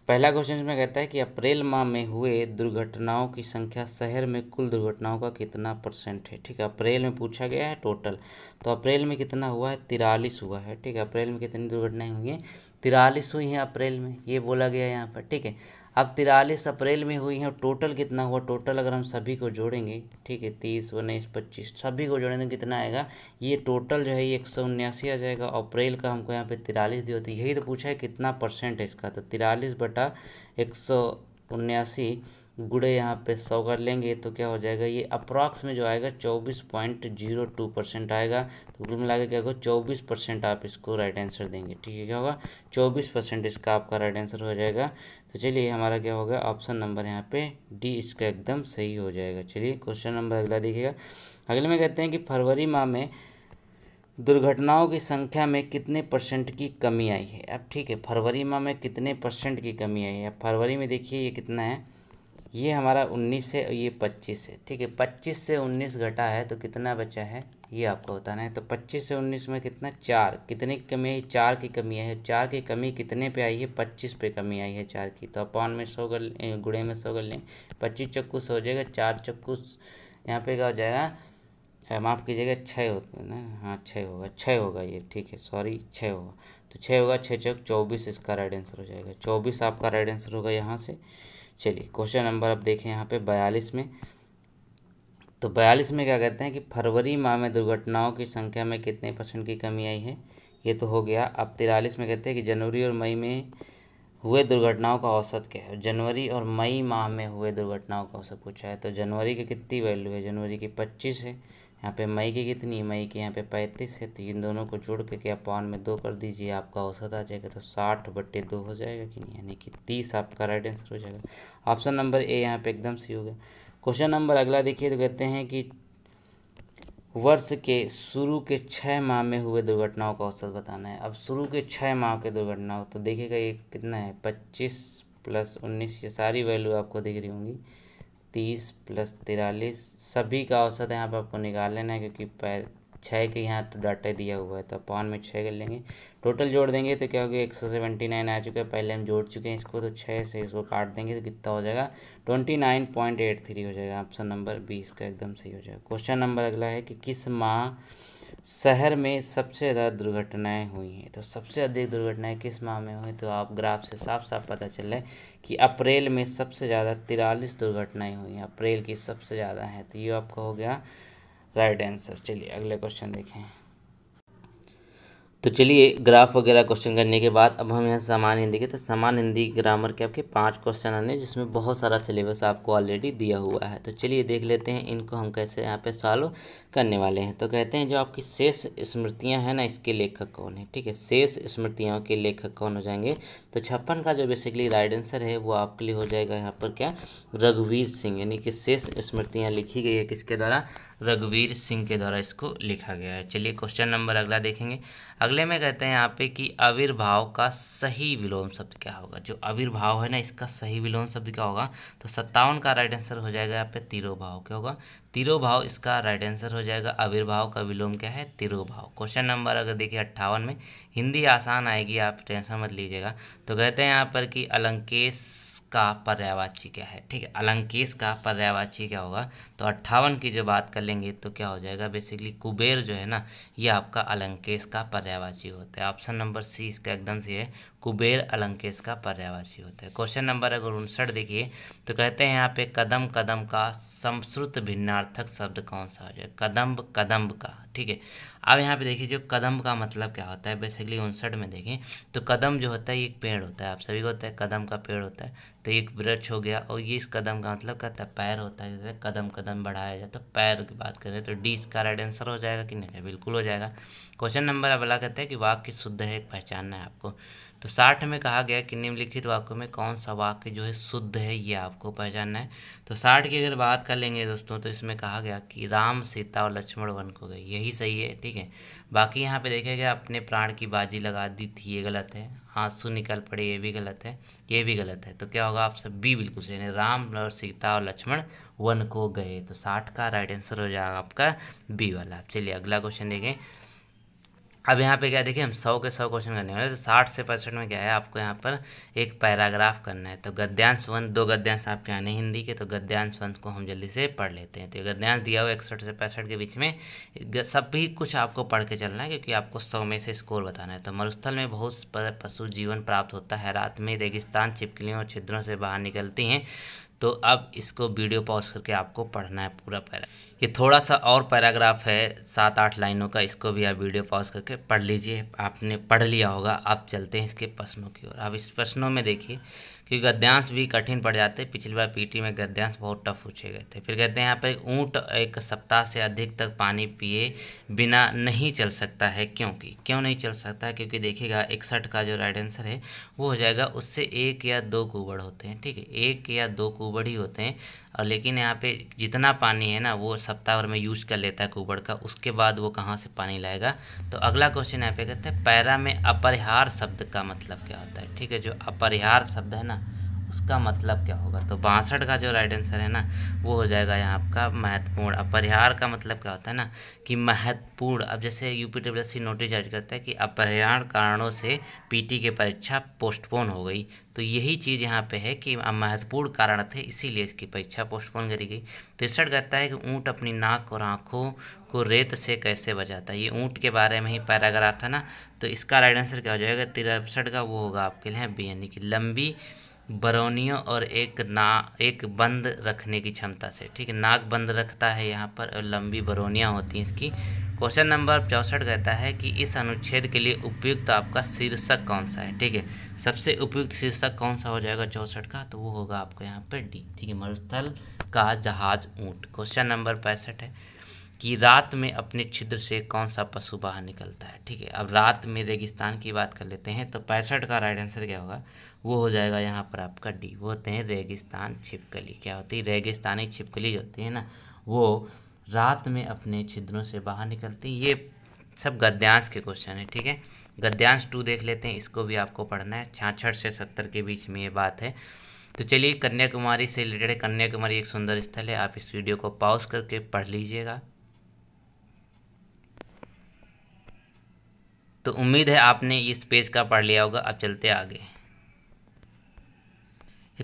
पहला क्वेश्चन इसमें कहता है कि अप्रैल माह में हुए दुर्घटनाओं की संख्या शहर में कुल दुर्घटनाओं का कितना परसेंट है ठीक है अप्रैल में पूछा गया है टोटल तो अप्रैल में कितना हुआ है तिरालीस हुआ है ठीक है अप्रैल में कितनी दुर्घटनाएं हुई हैं तिरालीस हुई हैं अप्रैल में ये बोला गया है यहाँ पर ठीक है अब तिरालीस अप्रैल में हुई है टोटल कितना हुआ टोटल अगर हम सभी को जोड़ेंगे ठीक है तीस उन्नीस पच्चीस सभी को जोड़ेंगे तो कितना आएगा ये टोटल जो है ये एक सौ उन्यासी आ जाएगा अप्रैल का हमको यहाँ पे तिरालीस दिया है तो यही तो पूछा है कितना परसेंट है इसका तो तिरालीस बटा एक सौ उन्यासी गुड़े यहाँ पे सौ कर लेंगे तो क्या हो जाएगा ये अप्रॉक्स में जो आएगा चौबीस पॉइंट जीरो टू परसेंट आएगा तो कुल मिला के क्या होगा चौबीस परसेंट आप इसको राइट आंसर देंगे ठीक है क्या होगा चौबीस परसेंट इसका आपका राइट आंसर हो जाएगा तो चलिए हमारा क्या होगा ऑप्शन नंबर यहाँ पे डी इसका एकदम सही हो जाएगा चलिए क्वेश्चन नंबर अगला देखिएगा अगले में कहते हैं कि फरवरी माह में दुर्घटनाओं की संख्या में कितने परसेंट की कमी आई है अब ठीक है फरवरी माह में कितने परसेंट की कमी आई है अब फरवरी में देखिए ये कितना है ये हमारा उन्नीस है और ये पच्चीस है ठीक है पच्चीस से उन्नीस घटा है तो कितना बचा है ये आपको बताना है तो पच्चीस से उन्नीस में कितना चार कितनी कमी है चार की कमी आई है चार की कमी कितने पे आई है पच्चीस पे कमी आई है चार की तो अपान में सौ गल गुड़े में सौ गल लें पच्चीस चक्कू हो जाएगा चार चक्कू यहाँ पे क्या हो जाएगा माफ़ कीजिएगा छः होते है ना हाँ छः होगा छः होगा ये ठीक है सॉरी छः होगा तो छः होगा छः चौक चौबीस इसका राइट आंसर हो जाएगा चौबीस आपका राइट आंसर होगा यहाँ से चलिए क्वेश्चन नंबर अब देखें यहाँ पे बयालीस में तो बयालीस में क्या कहते हैं कि फरवरी माह में दुर्घटनाओं की संख्या में कितने परसेंट की कमी आई है ये तो हो गया अब तिरालीस में कहते हैं कि जनवरी और मई में हुए दुर्घटनाओं का औसत क्या है जनवरी और मई माह में हुए दुर्घटनाओं का औसत पूछा है तो जनवरी की कितनी वैल्यू है जनवरी की पच्चीस है यहाँ पे मई की कितनी मई की यहाँ पे पैंतीस है तो इन दोनों को जोड़ करके आप पावन में दो कर दीजिए आपका औसत आ जाएगा तो साठ बट्टे दो हो जाएगा कि नहीं यानी कि तीस आपका राइट आंसर हो जाएगा ऑप्शन नंबर ए यहाँ पे एकदम सही हो गया क्वेश्चन नंबर अगला देखिए तो कहते हैं कि वर्ष के शुरू के छः माह में हुए दुर्घटनाओं का औसत बताना है अब शुरू के छः माह के दुर्घटनाओं तो देखिएगा ये कितना है पच्चीस प्लस उन्नीस ये सारी वैल्यू आपको दिख रही होंगी तीस प्लस तिरालीस सभी का औसत यहाँ पर आपको निकाल लेना है क्योंकि पैर छः के यहाँ तो डाटा दिया हुआ है तो पान में छः कर लेंगे टोटल जोड़ देंगे तो क्या होगा एक सौ सेवेंटी नाइन आ चुका है पहले हम जोड़ चुके हैं इसको तो छः से इसको काट देंगे तो कितना हो जाएगा twenty nine point eight three हो जाएगा ऑप्शन नंबर बीस का एकदम सही हो जाएगा क्वेश्चन नंबर अगला है कि किस माह शहर में सबसे ज़्यादा दुर्घटनाएं हुई हैं तो सबसे अधिक दुर्घटनाएं किस माह में हुई तो आप ग्राफ से साफ साफ पता चल रहा है कि अप्रैल में सबसे ज़्यादा तिरालीस दुर्घटनाएं हुई हैं अप्रैल की सबसे ज़्यादा है तो ये आपका हो गया राइट आंसर चलिए अगले क्वेश्चन देखें तो चलिए ग्राफ वगैरह क्वेश्चन करने के बाद अब हम यहाँ सामान्य हिंदी के तो सामान्य हिंदी ग्रामर के आपके पांच क्वेश्चन आने जिसमें बहुत सारा सिलेबस आपको ऑलरेडी दिया हुआ है तो चलिए देख लेते हैं इनको हम कैसे यहाँ पे सॉल्व करने वाले हैं तो कहते हैं जो आपकी शेष स्मृतियां हैं ना इसके लेखक कौन है ठीक है शेष स्मृतियों के लेखक कौन हो जाएंगे तो छप्पन का जो बेसिकली राइट आंसर है वो आपके लिए हो जाएगा यहाँ पर क्या रघुवीर सिंह यानी कि शेष स्मृतियाँ लिखी गई है किसके द्वारा रघुवीर सिंह के द्वारा इसको लिखा गया है चलिए क्वेश्चन नंबर अगला देखेंगे अगले में कहते हैं यहाँ पे कि आविर्भाव का सही विलोम शब्द क्या होगा जो आविर्भाव है ना इसका सही विलोम शब्द क्या होगा तो सत्तावन का राइट आंसर हो जाएगा यहाँ पे भाव क्या होगा तिरोभाव इसका राइट आंसर हो जाएगा आविर्भाव का विलोम क्या है तिरोभाव क्वेश्चन नंबर अगर देखिए अट्ठावन में हिंदी आसान आएगी आप टेंशन मत लीजिएगा तो कहते हैं यहाँ पर कि अलंकेश का पर्यावाची क्या है ठीक है अलंकेश का पर्यावाची क्या होगा तो अट्ठावन की जो बात कर लेंगे तो क्या हो जाएगा बेसिकली कुबेर जो है ना ये आपका अलंकेश का पर्यावाची होता है ऑप्शन नंबर सी इसका एकदम से है कुबेर अलंकेश का पर्यावाची होता है क्वेश्चन नंबर अगर उनसठ देखिए तो कहते हैं यहाँ पे कदम कदम का संस्कृत भिन्नार्थक शब्द कौन सा हो जाए कदम्ब कदम्ब का ठीक है अब यहाँ पे देखिए जो कदम का मतलब क्या होता है बेसिकली उनसठ में देखें तो कदम जो होता है एक पेड़ होता है आप सभी को होता है कदम का पेड़ होता है तो एक वृक्ष हो गया और ये इस कदम का मतलब क्या होता है पैर होता है जैसे कदम कदम बढ़ाया जाता है तो पैर की बात करें तो डी इसका राइट आंसर हो जाएगा कि नहीं बिल्कुल हो जाएगा क्वेश्चन नंबर अब अला कहते हैं कि वाक्य शुद्ध है पहचानना है आपको तो साठ में कहा गया कि निम्नलिखित वाक्यों में कौन सा वाक्य जो है शुद्ध है ये आपको पहचानना है तो साठ की अगर बात कर लेंगे दोस्तों तो इसमें कहा गया कि राम सीता और लक्ष्मण वन को गए यही सही है ठीक है बाकी यहाँ पे देखेगा अपने प्राण की बाजी लगा दी थी ये गलत है आंसू निकल पड़े ये भी गलत है ये भी गलत है तो क्या होगा आप सब बी बिल्कुल सही है राम और सीता और लक्ष्मण वन को गए तो साठ का राइट आंसर हो जाएगा आपका बी वाला चलिए अगला क्वेश्चन देखें अब यहाँ पे क्या देखिए हम सौ के सौ क्वेश्चन करने वाले तो साठ से परसेंट में क्या है आपको यहाँ पर एक पैराग्राफ करना है तो गद्यांश वन दो गद्यांश आपके आने हिंदी के तो गद्यांश वन को हम जल्दी से पढ़ लेते हैं तो गद्यांश दिया हुआ इकसठ से पैंसठ के बीच में सब भी कुछ आपको पढ़ के चलना है क्योंकि आपको सौ में से स्कोर बताना है तो मरुस्थल में बहुत पशु जीवन प्राप्त होता है रात में रेगिस्तान छिपकलियों और छिद्रों से बाहर निकलती हैं तो अब इसको वीडियो पॉज करके आपको पढ़ना है पूरा पैरा ये थोड़ा सा और पैराग्राफ है सात आठ लाइनों का इसको भी आप वीडियो पॉज करके पढ़ लीजिए आपने पढ़ लिया होगा आप चलते हैं इसके प्रश्नों की ओर आप इस प्रश्नों में देखिए क्योंकि गद्यांश भी कठिन पड़ जाते हैं पिछली बार पीटी में गद्यांश बहुत टफ पूछे गए थे फिर कहते हैं यहाँ पर ऊँट एक सप्ताह से अधिक तक पानी पिए बिना नहीं चल सकता है क्योंकि क्यों नहीं चल सकता है क्योंकि देखिएगा इकसठ का जो राइट आंसर है वो हो जाएगा उससे एक या दो कुबड़ होते हैं ठीक है एक या दो कुबड़ ही होते हैं और लेकिन यहाँ पे जितना पानी है ना वो सप्ताह भर में यूज़ कर लेता है कुबड़ का उसके बाद वो कहाँ से पानी लाएगा तो अगला क्वेश्चन यहाँ पे कहते हैं पैरा में अपरिहार शब्द का मतलब क्या होता है ठीक है जो अपरिहार शब्द है ना उसका मतलब क्या होगा तो बासठ का जो राइट आंसर है ना वो हो जाएगा यहाँ आपका महत्वपूर्ण अपरिहार का मतलब क्या होता है ना कि महत्वपूर्ण अब जैसे U P W C notice जारी करता है कि अपरिहार कारणों से पीटी की परीक्षा पोस्टपोन हो गई तो यही चीज़ यहाँ पे है कि महत्वपूर्ण कारण थे इसीलिए इसकी परीक्षा पोस्टपोन करी गई तिरसठ कहता है कि ऊँट अपनी नाक और आँखों को रेत से कैसे बचाता है ये ऊँट के बारे में ही पैराग्राफ था ना तो इसका राइट आंसर क्या हो जाएगा तिरसठ का वो होगा आपके लिए बी यानी कि लंबी बरौनियों और एक ना एक बंद रखने की क्षमता से ठीक है नाक बंद रखता है यहाँ पर और लंबी बरौनियाँ होती हैं इसकी क्वेश्चन नंबर चौंसठ कहता है कि इस अनुच्छेद के लिए उपयुक्त आपका शीर्षक कौन सा है ठीक है सबसे उपयुक्त शीर्षक कौन सा हो जाएगा चौंसठ का तो वो होगा आपको यहाँ पर डी ठीक है मरुस्थल का जहाज ऊँट क्वेश्चन नंबर पैंसठ है कि रात में अपने छिद्र से कौन सा पशु बाहर निकलता है ठीक है अब रात में रेगिस्तान की बात कर लेते हैं तो पैंसठ का राइट आंसर क्या होगा वो हो जाएगा यहाँ पर आपका डी वो होते हैं रेगिस्तान छिपकली क्या होती है रेगिस्तानी छिपकली जो होती है ना वो रात में अपने छिद्रों से बाहर निकलती है ये सब गद्यांश के क्वेश्चन है ठीक है गद्यांश टू देख लेते हैं इसको भी आपको पढ़ना है छाछठ से सत्तर के बीच में ये बात है तो चलिए कन्याकुमारी से रिलेटेड कन्याकुमारी एक सुंदर स्थल है आप इस वीडियो को पॉज करके पढ़ लीजिएगा तो उम्मीद है आपने इस पेज का पढ़ लिया होगा अब चलते आगे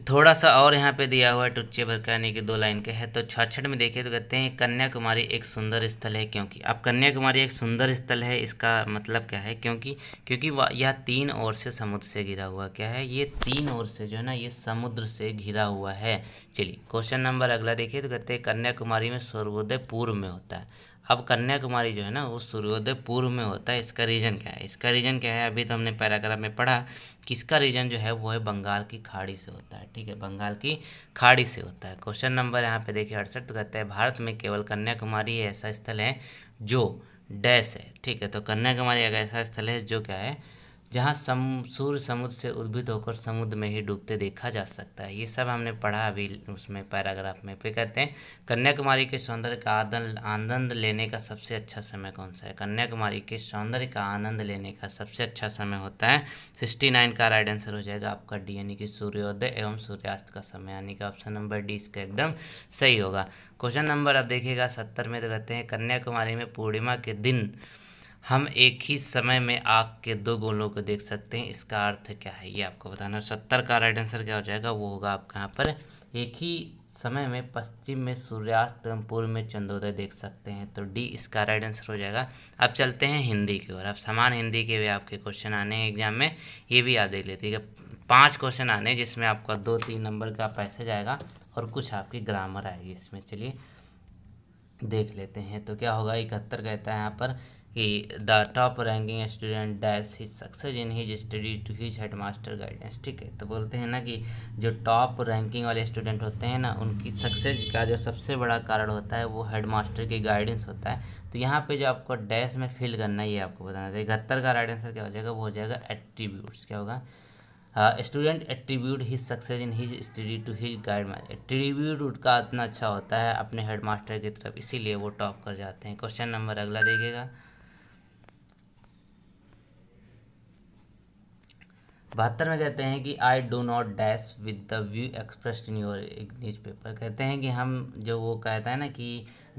थोड़ा सा और यहाँ पे दिया हुआ है टुच्चे भरकाने के दो लाइन के है तो छठ में देखिए तो कहते हैं कन्याकुमारी एक सुंदर स्थल है क्योंकि अब कन्याकुमारी एक सुंदर स्थल है इसका मतलब क्या है क्योंकि क्योंकि यह तीन ओर से समुद्र से घिरा हुआ क्या है ये तीन ओर से जो है ना ये समुद्र से घिरा हुआ है चलिए क्वेश्चन नंबर अगला देखिए तो कहते हैं कन्याकुमारी में सूर्योदय पूर्व में होता है अब कन्याकुमारी जो है ना वो सूर्योदय पूर्व में होता है इसका रीज़न क्या है इसका रीज़न क्या है अभी तो हमने पैराग्राफ में पढ़ा कि इसका रीज़न जो है वो है बंगाल की खाड़ी से होता है ठीक है बंगाल की खाड़ी से होता है क्वेश्चन नंबर यहाँ पे देखिए अड़सठ तो कहते हैं भारत में केवल कन्याकुमारी ऐसा स्थल है जो डैश है ठीक है तो कन्याकुमारी एक ऐसा स्थल है जो क्या है जहाँ सम सूर्य समुद्र से उद्भित होकर समुद्र में ही डूबते देखा जा सकता है ये सब हमने पढ़ा अभी उसमें पैराग्राफ में फिर कहते हैं कन्याकुमारी के सौंदर्य का आदन आनंद लेने का सबसे अच्छा समय कौन सा है कन्याकुमारी के सौंदर्य का आनंद लेने का सबसे अच्छा समय होता है सिक्सटी नाइन का राइट आंसर हो जाएगा आपका डी यानी कि सूर्योदय एवं सूर्यास्त का समय यानी कि ऑप्शन नंबर डी इसका एकदम सही होगा क्वेश्चन नंबर अब देखिएगा सत्तर में तो कहते हैं कन्याकुमारी में पूर्णिमा के दिन हम एक ही समय में आग के दो गोलों को देख सकते हैं इसका अर्थ क्या है ये आपको बताना है सत्तर का राइट आंसर क्या हो जाएगा वो होगा आपका यहाँ पर एक ही समय में पश्चिम में सूर्यास्त एवं पूर्व में चंदोदय देख सकते हैं तो डी इसका राइट आंसर हो जाएगा अब चलते हैं हिंदी की ओर अब समान हिंदी के भी आपके क्वेश्चन आने हैं एग्जाम में ये भी आप देख लेते पाँच क्वेश्चन आने जिसमें आपका दो तीन नंबर का पैसेज आएगा और कुछ आपकी ग्रामर आएगी इसमें चलिए देख लेते हैं तो क्या होगा इकहत्तर कहता है यहाँ पर the top ranking student dash dash success in his study to his headmaster guidance ठीक है तो बोलते हैं ना कि जो टॉप रैंकिंग वाले स्टूडेंट होते हैं ना उनकी सक्सेस का जो सबसे बड़ा कारण होता है वो हेड मास्टर की गाइडेंस होता है तो यहाँ पे जो आपको डैश में फिल करना है ये आपको बताना चाहिए इकहत्तर का राइट आंसर क्या हो जाएगा वो हो जाएगा एट्रीब्यूट्स क्या होगा student attribute his success in his study to his guide attribute का इतना अच्छा होता है अपने हेड मास्टर की तरफ इसीलिए वो टॉप कर जाते हैं क्वेश्चन नंबर अगला देखेगा बहत्तर में कहते हैं कि I do not dash with the view express in your newspaper कहते हैं कि हम जो वो कहता है ना कि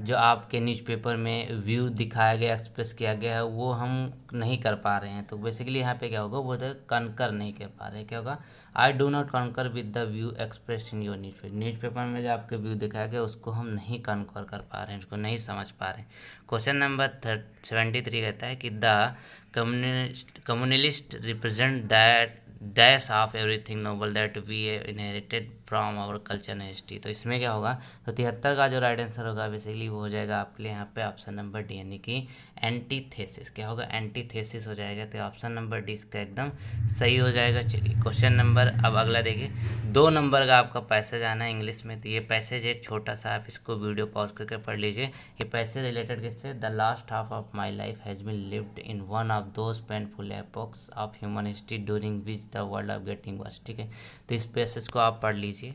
जो आपके न्यूज़पेपर में व्यू दिखाया गया एक्सप्रेस किया गया है वो हम नहीं कर पा रहे हैं तो बेसिकली यहाँ पे क्या होगा वो तो कनकर नहीं कर पा रहे हैं क्या होगा I do not concur with the view express in your newspaper newspaper में जो आपके व्यू दिखाया गया उसको हम नहीं कनकर कर पा रहे हैं उसको नहीं समझ पा रहे हैं क्वेश्चन नंबर सेवेंटी थ्री कहता है कि the communist communalist represent that dash of everything noble that we inherited from our culture and history तो इसमें क्या होगा तो तिहत्तर का जो राइट आंसर होगा बेसिकली वो हो जाएगा आपके लिए यहाँ पे ऑप्शन नंबर डी यानी कि एंटीथेसिस क्या होगा एंटीथेसिस हो जाएगा तो ऑप्शन नंबर डी इसका एकदम सही हो जाएगा चलिए क्वेश्चन नंबर अब अगला देखिए दो नंबर का आपका पैसेज आना है इंग्लिश में तो ये पैसेज एक छोटा सा आप इसको वीडियो पॉज करके पढ़ लीजिए ये पैसेज रिलेटेड किससे the last half of my life has been lived in one of those painful epochs of human history during which the world of getting worse ठीक है तो इस पैसेज को आप पढ़ लीजिए दीजिए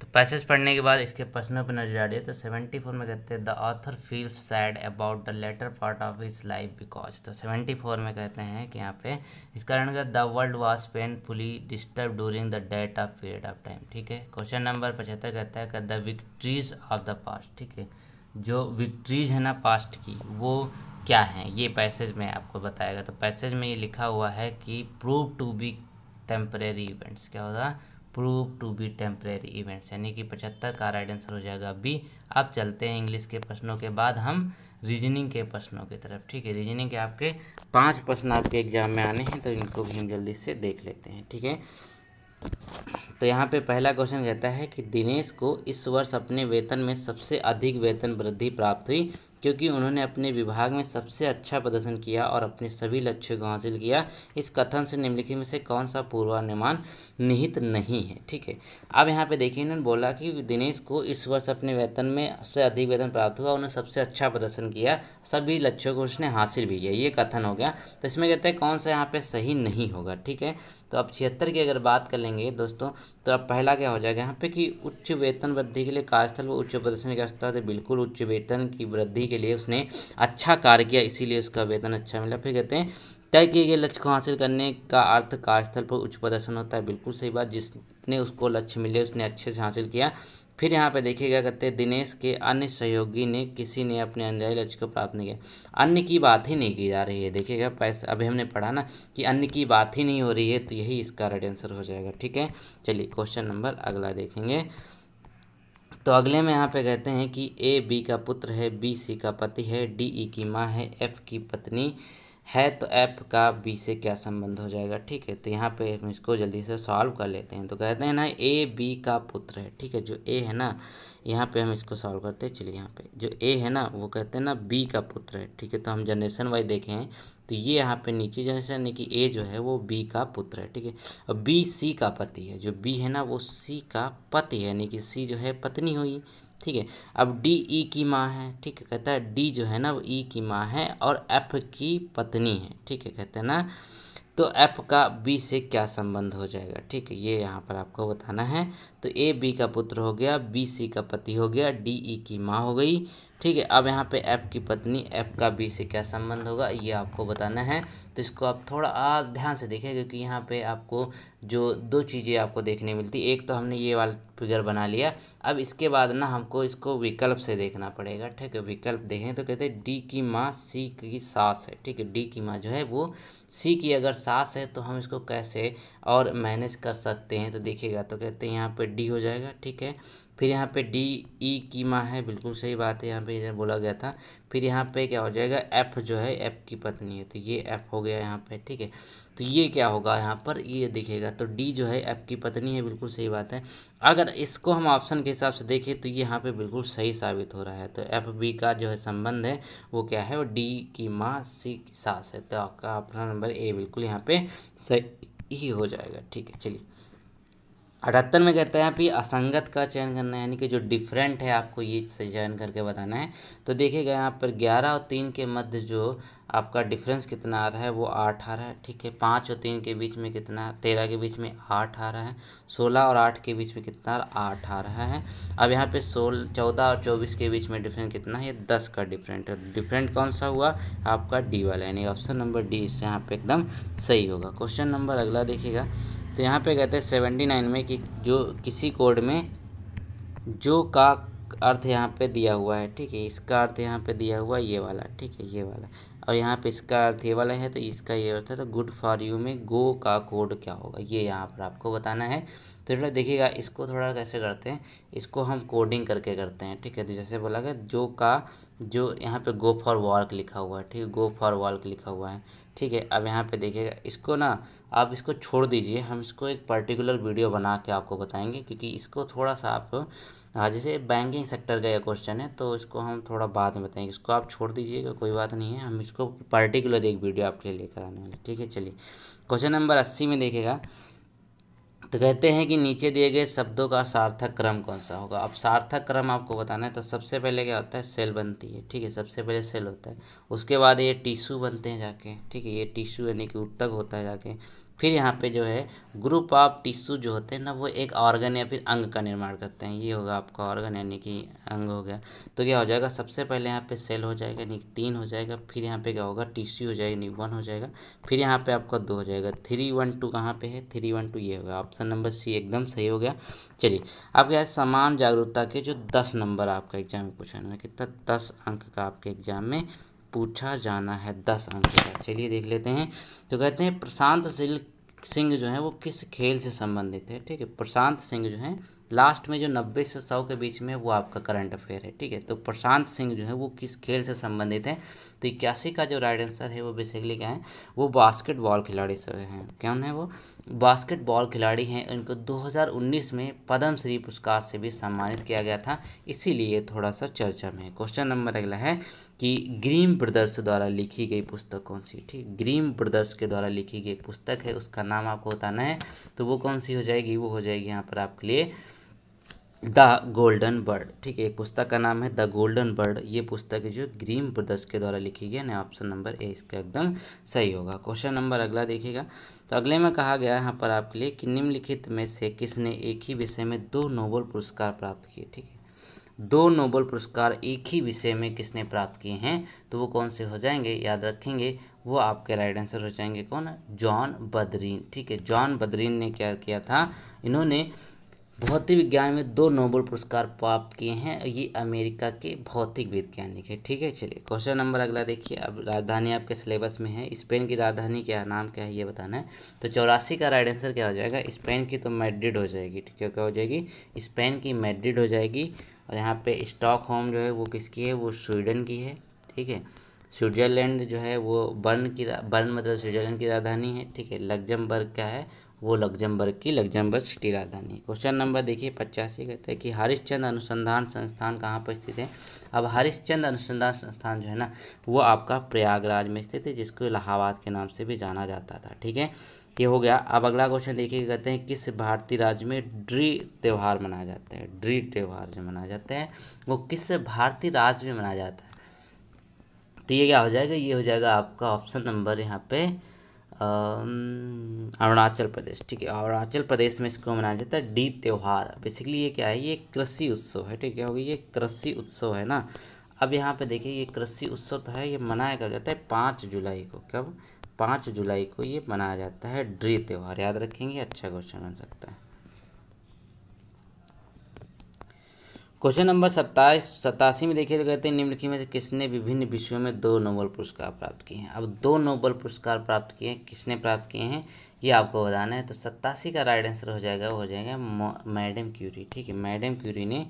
तो पैसेज पढ़ने के बाद इसके प्रश्नों पर नजर आ रही है तो सेवेंटी फोर में कहते हैं the author feels sad about the latter part of his life because तो सेवेंटी फोर में कहते हैं कि यहाँ पे इस कारण का the world was painfully disturb during the date of period of time ठीक है क्वेश्चन नंबर पचहत्तर कहते हैं कि the victories of the past ठीक है जो विक्ट्रीज है ना पास्ट की वो क्या हैं ये पैसेज में आपको बताएगा तो पैसेज में ये लिखा हुआ है कि prove to be temporary events क्या होगा prove to be temporary events यानी कि पचहत्तर का राइट आंसर हो जाएगा बी अब चलते हैं इंग्लिश के प्रश्नों के बाद हम रीजनिंग के प्रश्नों की तरफ ठीक है रीजनिंग के आपके पांच प्रश्न आपके एग्जाम में आने हैं तो इनको भी हम जल्दी से देख लेते हैं ठीक है तो यहाँ पे पहला क्वेश्चन कहता है कि दिनेश को इस वर्ष अपने वेतन में सबसे अधिक वेतन वृद्धि प्राप्त हुई क्योंकि उन्होंने अपने विभाग में सबसे अच्छा प्रदर्शन किया और अपने सभी लक्ष्यों को हासिल किया इस कथन से निम्नलिखित में से कौन सा पूर्वानुमान निहित नहीं है ठीक है अब यहाँ पे देखिए इन्होंने बोला कि दिनेश को इस वर्ष अपने वेतन में सबसे अधिक वेतन प्राप्त हुआ उन्होंने सबसे अच्छा प्रदर्शन किया सभी लक्ष्यों को उसने हासिल भी किया ये कथन हो गया तो इसमें कहते हैं कौन सा यहाँ पर सही नहीं होगा ठीक है तो अब छिहत्तर की अगर बात कर लेंगे दोस्तों तो अब पहला क्या हो जाएगा यहाँ पे कि उच्च वेतन वृद्धि के लिए कार्यस्थल व उच्च प्रदर्शन के स्तर तो बिल्कुल उच्च वेतन की वृद्धि के लिए उसने अच्छा कार्य किया इसीलिए उसका वेतन अच्छा मिला फिर कहते हैं तय किए गए लक्ष्य को हासिल करने का अर्थ कार्यस्थल पर उच्च प्रदर्शन होता है बिल्कुल सही बात जिसने उसको लक्ष्य मिले उसने अच्छे से हासिल किया फिर यहाँ पे देखिएगा कहते हैं दिनेश के अन्य सहयोगी ने किसी ने अपने अनुयायी लक्ष्य को प्राप्त नहीं किया अन्य की बात ही नहीं की जा रही है देखिएगा पैसा अभी हमने पढ़ा ना कि अन्य की बात ही नहीं हो रही है तो यही इसका राइट आंसर हो जाएगा ठीक है चलिए क्वेश्चन नंबर अगला देखेंगे तो अगले में यहाँ पे कहते हैं कि ए बी का पुत्र है बी सी का पति है डी ई e की माँ है एफ की पत्नी है तो एफ का बी से क्या संबंध हो जाएगा ठीक है तो यहाँ पे हम इसको जल्दी से सॉल्व कर लेते हैं तो कहते हैं ना ए बी का पुत्र है ठीक है जो ए है ना यहाँ पे हम इसको सॉल्व करते हैं चलिए यहाँ पे जो ए है ना वो कहते हैं ना बी का पुत्र है ठीक है तो हम जनरेशन वाइज देखें तो ये यहाँ पे नीचे जैसे यानी कि ए जो है वो बी का पुत्र है ठीक है अब बी सी का पति है जो बी है ना वो सी का पति है यानी कि सी जो है पत्नी हुई ठीक है अब डी ई e की माँ है ठीक है कहता है डी जो है ना वो ई e की माँ है और एफ की पत्नी है ठीक है कहते हैं ना तो एफ का बी से क्या संबंध हो जाएगा ठीक है ये यहाँ पर आपको बताना है तो ए बी का पुत्र हो गया बी सी का पति हो गया डी ई e की माँ हो गई ठीक है अब यहाँ पे एफ़ की पत्नी एफ़ का बी से क्या संबंध होगा ये आपको बताना है तो इसको आप थोड़ा आ, ध्यान से देखें क्योंकि यहाँ पे आपको जो दो चीज़ें आपको देखने मिलती एक तो हमने ये वाला फिगर बना लिया अब इसके बाद ना हमको इसको विकल्प से देखना पड़ेगा ठीक है विकल्प देखें तो कहते हैं डी की माँ सी की सास है ठीक है डी की माँ जो है वो सी की अगर सास है तो हम इसको कैसे और मैनेज कर सकते हैं तो देखिएगा तो कहते हैं यहाँ पर डी हो जाएगा ठीक है फिर यहाँ पे डी ई e कीमा है बिल्कुल सही बात है यहाँ पे इधर बोला गया था फिर यहाँ पे क्या हो जाएगा एफ़ जो है एफ़ की पत्नी है तो ये एफ़ हो गया यहाँ पे ठीक है तो ये क्या होगा यहाँ पर ये दिखेगा तो डी जो है एफ़ की पत्नी है बिल्कुल सही बात है अगर इसको हम ऑप्शन के हिसाब से देखें तो ये यहाँ पे बिल्कुल सही साबित हो रहा है तो एफ़ बी का जो है संबंध है वो क्या है वो डी की माँ सी की सास है तो आपका ऑप्शन नंबर ए बिल्कुल यहाँ पर सही ही हो जाएगा ठीक है चलिए अठहत्तर में कहते हैं आप ये असंगत का चयन करना है यानी कि जो डिफरेंट है आपको ये से चयन करके बताना है तो देखिएगा यहाँ पर ग्यारह और तीन के मध्य जो आपका डिफरेंस कितना आ रहा है वो आठ आ रहा है ठीक है पाँच और तीन के बीच में कितना तेरह के बीच में आठ आ रहा है सोलह और आठ के बीच में कितना आठ आ रहा है अब यहाँ पे सोल चौदह और चौबीस के बीच में डिफरेंस कितना है दस का डिफरेंट है डिफरेंट कौन सा हुआ आपका डी वाला यानी ऑप्शन नंबर डी इससे यहाँ पर एकदम सही होगा क्वेश्चन नंबर अगला देखिएगा तो यहाँ पे कहते हैं सेवेंटी नाइन में कि जो किसी कोड में जो का अर्थ यहाँ पे दिया हुआ है ठीक है इसका अर्थ यहाँ पे दिया हुआ ये वाला ठीक है ये वाला और यहाँ पे इसका अर्थ ये वाला है तो इसका ये अर्थ है तो गुड फॉर यू में गो का कोड क्या होगा ये यहाँ पर आपको बताना है तो थोड़ा देखिएगा इसको थोड़ा कैसे करते हैं इसको हम कोडिंग करके करते हैं ठीक है तो जैसे बोला गया जो का जो यहाँ पे गो फॉर वॉल्क लिखा हुआ है ठीक है गो फॉर वॉल्क लिखा हुआ है ठीक है अब यहाँ पे देखिएगा इसको ना आप इसको छोड़ दीजिए हम इसको एक पर्टिकुलर वीडियो बना के आपको बताएंगे क्योंकि इसको थोड़ा सा आप हाँ, जैसे बैंकिंग सेक्टर का यह क्वेश्चन है तो इसको हम थोड़ा बाद में बताएंगे इसको आप छोड़ दीजिएगा कोई बात नहीं है हम इसको पर्टिकुलर एक वीडियो आपके लिए लेकर आने वाले ठीक है चलिए क्वेश्चन नंबर अस्सी में देखेगा तो कहते हैं कि नीचे दिए गए शब्दों का सार्थक क्रम कौन सा होगा अब सार्थक क्रम आपको बताना है तो सबसे पहले क्या होता है सेल बनती है ठीक है सबसे पहले सेल होता है उसके बाद ये टिश्यू बनते हैं जाके ठीक है ये टिश्यू यानी कि उत्तक होता है जाके फिर यहाँ पे जो है ग्रुप ऑफ टिश्यू जो होते हैं ना वो एक ऑर्गन या फिर अंग का निर्माण करते हैं ये होगा आपका ऑर्गन यानी कि अंग हो गया तो क्या हो जाएगा सबसे पहले यहाँ पे सेल हो जाएगा यानी तीन हो जाएगा फिर यहाँ पे क्या होगा टिश्यू हो जाएगा यानी वन हो जाएगा फिर यहाँ पे आपका दो हो जाएगा थ्री वन टू कहाँ पे है थ्री वन टू ये होगा ऑप्शन नंबर सी एकदम सही हो गया चलिए अब क्या है समान जागरूकता के जो दस नंबर आपका एग्जाम में पूछा ना कितना दस अंक का आपके एग्जाम में पूछा जाना है दस अंक का चलिए देख लेते हैं तो कहते हैं प्रशांत सिंह जो है वो किस खेल से संबंधित है ठीक है प्रशांत सिंह जो है लास्ट में जो नब्बे से सौ के बीच में वो आपका करंट अफेयर है ठीक है तो प्रशांत सिंह जो है वो किस खेल से संबंधित है तो इक्यासी का जो राइट आंसर है वो बेसिकली क्या है वो बास्केटबॉल खिलाड़ी से हैं क्या उन्हें वो बास्केटबॉल खिलाड़ी हैं इनको 2019 में पद्मश्री पुरस्कार से भी सम्मानित किया गया था इसीलिए थोड़ा सा चर्चा में क्वेश्चन नंबर अगला है कि ग्रीम ब्रदर्स द्वारा लिखी गई पुस्तक कौन सी ठीक ग्रीम ब्रदर्स के द्वारा लिखी गई एक पुस्तक है उसका नाम आपको बताना है तो वो कौन सी हो जाएगी वो हो जाएगी यहाँ पर आपके लिए द गोल्डन बर्ड ठीक है एक पुस्तक का नाम है द गोल्डन बर्ड ये पुस्तक जो ग्रीम ब्रदर्स के द्वारा लिखी गई है ऑप्शन नंबर ए इसका एकदम सही होगा क्वेश्चन नंबर अगला देखिएगा तो अगले में कहा गया यहाँ पर आपके लिए कि निम्नलिखित में से किसने एक ही विषय में दो नोबल पुरस्कार प्राप्त किए ठीक है दो नोबल पुरस्कार एक ही विषय में किसने प्राप्त किए हैं तो वो कौन से हो जाएंगे याद रखेंगे वो आपके राइट आंसर हो जाएंगे कौन जॉन बदरीन ठीक है जॉन बदरीन ने क्या किया था इन्होंने भौतिक विज्ञान में दो नोबल पुरस्कार प्राप्त किए हैं ये अमेरिका के भौतिक वैज्ञानिक है ठीक है चलिए क्वेश्चन नंबर अगला देखिए अब राजधानी आपके सिलेबस में है स्पेन की राजधानी क्या नाम क्या है ये बताना है तो चौरासी का राइट आंसर क्या हो जाएगा स्पेन की तो मैड्रिड हो जाएगी ठीक है क्या हो जाएगी स्पेन की मैड्रिड हो जाएगी और यहाँ पे स्टॉक होम जो है वो किसकी है वो स्वीडन की है ठीक है स्विट्ज़रलैंड जो है वो बर्न की बर्न मतलब स्विट्ज़रलैंड की राजधानी है ठीक है लग्जमबर्ग का है वो लग्जमबर्ग की लग्जमबर्ग सिटी राजधानी क्वेश्चन नंबर देखिए पचासी कहते हैं कि हरिश्चंद अनुसंधान संस्थान कहाँ पर स्थित है अब हरिश्चंद अनुसंधान संस्थान जो है ना वो आपका प्रयागराज में स्थित है जिसको इलाहाबाद के नाम से भी जाना जाता था ठीक है ये हो गया अब अगला क्वेश्चन देखिए कहते हैं किस भारतीय राज्य में ड्री त्यौहार मनाया जाता है ड्री त्यौहार जो मनाया जाता है वो किस भारतीय राज्य में मनाया जाता है तो ये क्या हो जाएगा ये हो जाएगा आपका ऑप्शन नंबर यहाँ पे अरुणाचल प्रदेश ठीक है अरुणाचल प्रदेश में इसको मनाया जाता है डी त्यौहार बेसिकली ये क्या है ये कृषि उत्सव है ठीक है होगी ये कृषि उत्सव है ना अब यहाँ पे देखिए ये कृषि उत्सव तो है ये मनाया कर जाता है पाँच जुलाई को कब पाँच जुलाई को ये मनाया जाता है ड्री त्यौहार याद रखेंगे अच्छा क्वेश्चन बन सकता है क्वेश्चन नंबर सत्ताईस सतासी में देखिए तो कहते हैं निम्नलिखित में से किसने विभिन्न विषयों में दो नोबल पुरस्कार प्राप्त किए हैं अब दो नोबल पुरस्कार प्राप्त किए हैं किसने प्राप्त किए हैं ये आपको बताना है तो सत्तासी का राइट आंसर हो जाएगा वो हो जाएगा मैडम क्यूरी ठीक है मैडम क्यूरी ने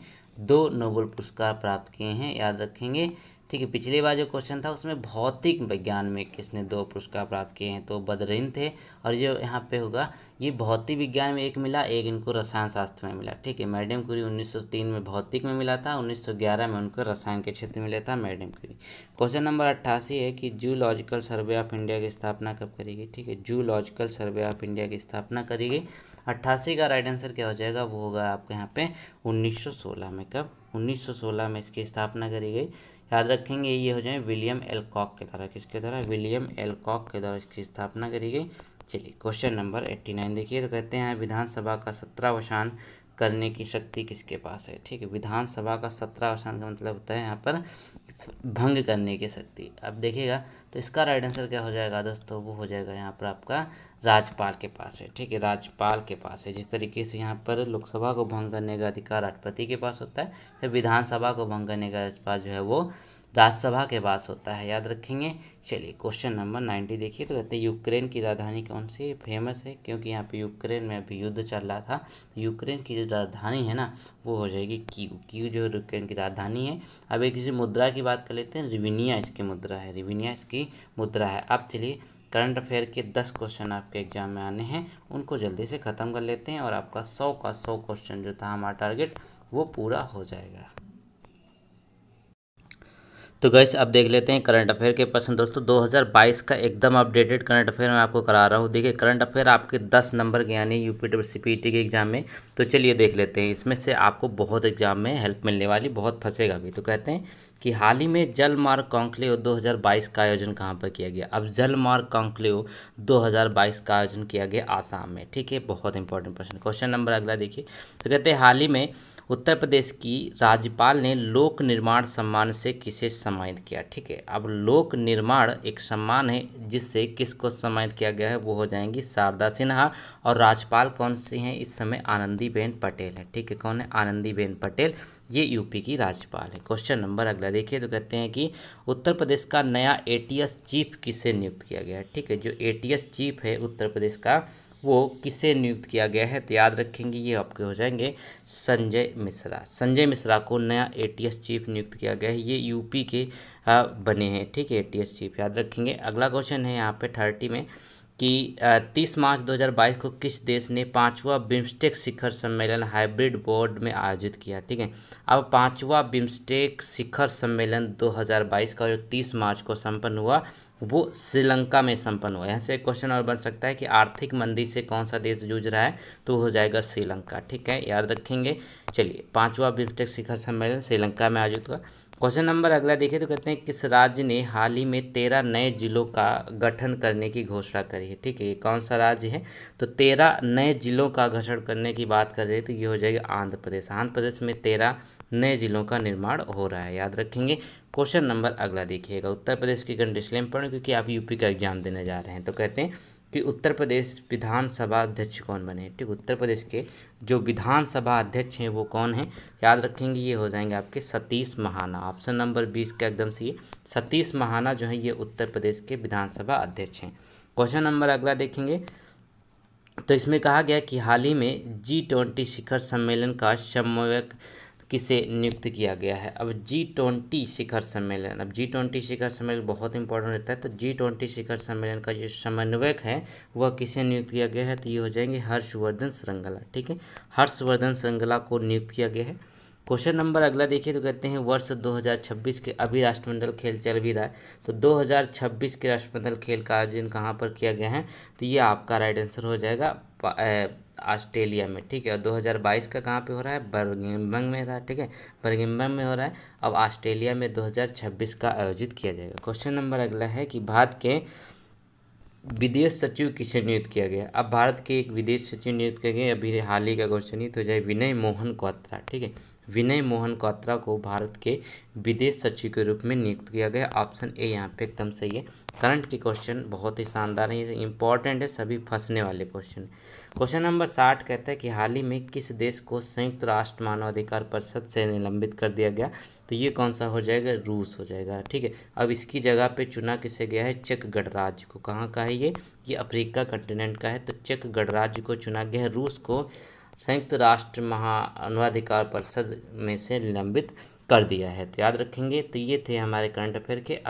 दो नोबल पुरस्कार प्राप्त किए हैं याद रखेंगे ठीक है पिछली बार जो क्वेश्चन था उसमें भौतिक विज्ञान में किसने दो पुरस्कार प्राप्त किए हैं तो बदरीन थे और जो यहाँ पे होगा ये भौतिक विज्ञान में एक मिला एक इनको रसायन शास्त्र में मिला ठीक है मैडम क्यूरी 1903 में भौतिक में मिला था 1911 में उनको रसायन के क्षेत्र में मिला था मैडम क्यूरी क्वेश्चन नंबर अट्ठासी है कि जूलॉजिकल सर्वे ऑफ इंडिया की स्थापना कब करी गई ठीक है जूलॉजिकल सर्वे ऑफ इंडिया की स्थापना करी गई अट्ठासी का राइट आंसर क्या हो जाएगा वो होगा आपके यहाँ पे 1916 में कब 1916 में इसकी स्थापना करी गई याद रखेंगे ये हो जाए विलियम एलकॉक के द्वारा किसके द्वारा विलियम एलकॉक के द्वारा इसकी स्थापना करी गई चलिए क्वेश्चन नंबर एट्टी नाइन देखिए तो कहते हैं विधानसभा का सत्रावसान करने की शक्ति किसके पास है ठीक है विधानसभा का सत्रावसान का मतलब होता है यहाँ पर भंग करने की शक्ति अब देखिएगा तो इसका राइट आंसर क्या हो जाएगा दोस्तों वो हो जाएगा यहाँ पर आपका राज्यपाल के पास है ठीक है राज्यपाल के पास है जिस तरीके से यहाँ पर लोकसभा को भंग करने का अधिकार राष्ट्रपति के पास होता है फिर विधानसभा को भंग करने का अधिकार जो है वो राज्यसभा के पास होता है याद रखेंगे चलिए क्वेश्चन नंबर नाइन्टी देखिए तो कहते हैं यूक्रेन की राजधानी कौन सी है फेमस है क्योंकि यहाँ पे यूक्रेन में अभी युद्ध चल रहा था यूक्रेन की जो राजधानी है ना वो हो जाएगी क्यू क्यू जो यूक्रेन की राजधानी है अब एक किसी मुद्रा की बात कर लेते हैं रिविनिया इसकी मुद्रा है रिविनिया इसकी मुद्रा है अब चलिए करंट अफेयर के दस क्वेश्चन आपके एग्जाम में आने हैं उनको जल्दी से ख़त्म कर लेते हैं और आपका सौ का सौ क्वेश्चन जो था हमारा टारगेट वो पूरा हो जाएगा तो गैस अब देख लेते हैं करंट अफेयर के प्रश्न दोस्तों 2022 का एकदम अपडेटेड करंट अफेयर मैं आपको करा रहा हूँ देखिए करंट अफेयर आपके 10 नंबर के यानी यू पी के एग्जाम में तो चलिए देख लेते हैं इसमें से आपको बहुत एग्जाम में हेल्प मिलने वाली बहुत फंसेगा भी तो कहते हैं कि हाल ही में जल मार्ग कॉन्क्लेव दो का आयोजन कहाँ पर किया गया अब जल मार्ग कॉन्क्लेव दो का आयोजन किया गया आसाम में ठीक है बहुत इंपॉर्टेंट प्रश्न क्वेश्चन नंबर अगला देखिए तो कहते हैं हाल ही में उत्तर प्रदेश की राज्यपाल ने लोक निर्माण सम्मान से किसे सम्मानित किया ठीक है अब लोक निर्माण एक सम्मान है जिससे किसको सम्मानित किया गया है वो हो जाएंगी शारदा सिन्हा और राज्यपाल कौन सी हैं इस समय आनंदीबेन पटेल हैं ठीक है कौन है आनंदीबेन पटेल ये यूपी की राज्यपाल है क्वेश्चन नंबर अगला देखिए तो कहते हैं कि उत्तर प्रदेश का नया एटीएस चीफ किसे नियुक्त किया गया है ठीक है जो एटीएस चीफ है उत्तर प्रदेश का वो किसे नियुक्त किया गया है तो याद रखेंगे ये आपके हो जाएंगे संजय मिश्रा संजय मिश्रा को नया एटीएस चीफ नियुक्त किया गया है ये यूपी के बने हैं ठीक है एटीएस चीफ याद रखेंगे अगला क्वेश्चन है यहाँ पे थर्टी में कि 30 मार्च 2022 को किस देश ने पांचवा बिम्स्टेक शिखर सम्मेलन हाइब्रिड बोर्ड में आयोजित किया ठीक है अब पांचवा बिम्स्टेक शिखर सम्मेलन 2022 का जो 30 मार्च को संपन्न हुआ वो श्रीलंका में संपन्न हुआ यहाँ से क्वेश्चन और बन सकता है कि आर्थिक मंदी से कौन सा देश जूझ रहा है तो हो जाएगा श्रीलंका ठीक है याद रखेंगे चलिए पाँचवा बिम्स्टेक शिखर सम्मेलन श्रीलंका में आयोजित हुआ क्वेश्चन नंबर अगला देखिए तो कहते हैं किस राज्य ने हाल ही में तेरह नए जिलों का गठन करने की घोषणा करी है ठीक है कौन सा राज्य है तो तेरह नए जिलों का घोषण करने की बात कर रहे हैं तो ये हो जाएगा आंध्र प्रदेश आंध्र प्रदेश में तेरह नए जिलों का निर्माण हो रहा है याद रखेंगे क्वेश्चन नंबर अगला देखिएगा उत्तर प्रदेश की कंडीशन पढ़ क्योंकि आप यूपी का एग्जाम देने जा रहे हैं तो कहते हैं कि उत्तर प्रदेश विधानसभा अध्यक्ष कौन बने ठीक उत्तर प्रदेश के जो विधानसभा अध्यक्ष हैं वो कौन हैं याद रखेंगे ये हो जाएंगे आपके सतीश महाना ऑप्शन नंबर बीस का एकदम से ये सतीश महाना जो है ये उत्तर प्रदेश के विधानसभा अध्यक्ष हैं क्वेश्चन नंबर अगला देखेंगे तो इसमें कहा गया कि हाल ही में जी ट्वेंटी शिखर सम्मेलन का समन्वयक किसे नियुक्त किया गया है अब जी ट्वेंटी शिखर सम्मेलन अब जी ट्वेंटी शिखर सम्मेलन बहुत इंपॉर्टेंट रहता है तो जी ट्वेंटी शिखर सम्मेलन का जो समन्वयक है वह किसे नियुक्त किया गया है तो ये हो जाएंगे हर्षवर्धन श्रृंगला ठीक है हर्षवर्धन श्रृंगला को नियुक्त किया गया है क्वेश्चन नंबर अगला देखिए तो कहते हैं वर्ष 2026 के अभी राष्ट्रमंडल खेल चल भी रहा है तो 2026 के राष्ट्रमंडल खेल का आयोजन कहाँ पर किया गया है तो ये आपका राइट आंसर हो जाएगा ऑस्ट्रेलिया में ठीक है और 2022 का कहाँ पे हो रहा है बर्गिम्बंग में रहा है ठीक है बर्गिम्बंग में हो रहा है अब ऑस्ट्रेलिया में 2026 का आयोजित किया जाएगा क्वेश्चन नंबर अगला है कि भारत के विदेश सचिव किसे नियुक्त किया गया अब भारत के एक विदेश सचिव नियुक्त किए गए अभी हाल ही का क्वेश्चन ही तो जाए विनय मोहन कोत्रा ठीक है विनय मोहन कोत्रा को भारत के विदेश सचिव के रूप में नियुक्त किया गया ऑप्शन ए यहाँ पे एकदम सही है करंट के क्वेश्चन बहुत ही शानदार है इंपॉर्टेंट है सभी फंसने वाले क्वेश्चन क्वेश्चन नंबर साठ कहता है कि हाल ही में किस देश को संयुक्त राष्ट्र मानवाधिकार परिषद से निलंबित कर दिया गया तो ये कौन सा हो जाएगा रूस हो जाएगा ठीक है अब इसकी जगह पे चुना किसे गया है चेक गणराज्य को कहाँ का है ये ये अफ्रीका कंटिनेंट का है तो चेक गणराज्य को चुना गया है रूस को संयुक्त राष्ट्र महानवाधिकार परिषद में से निलंबित कर दिया है तो याद रखेंगे तो ये थे हमारे करंट अफेयर के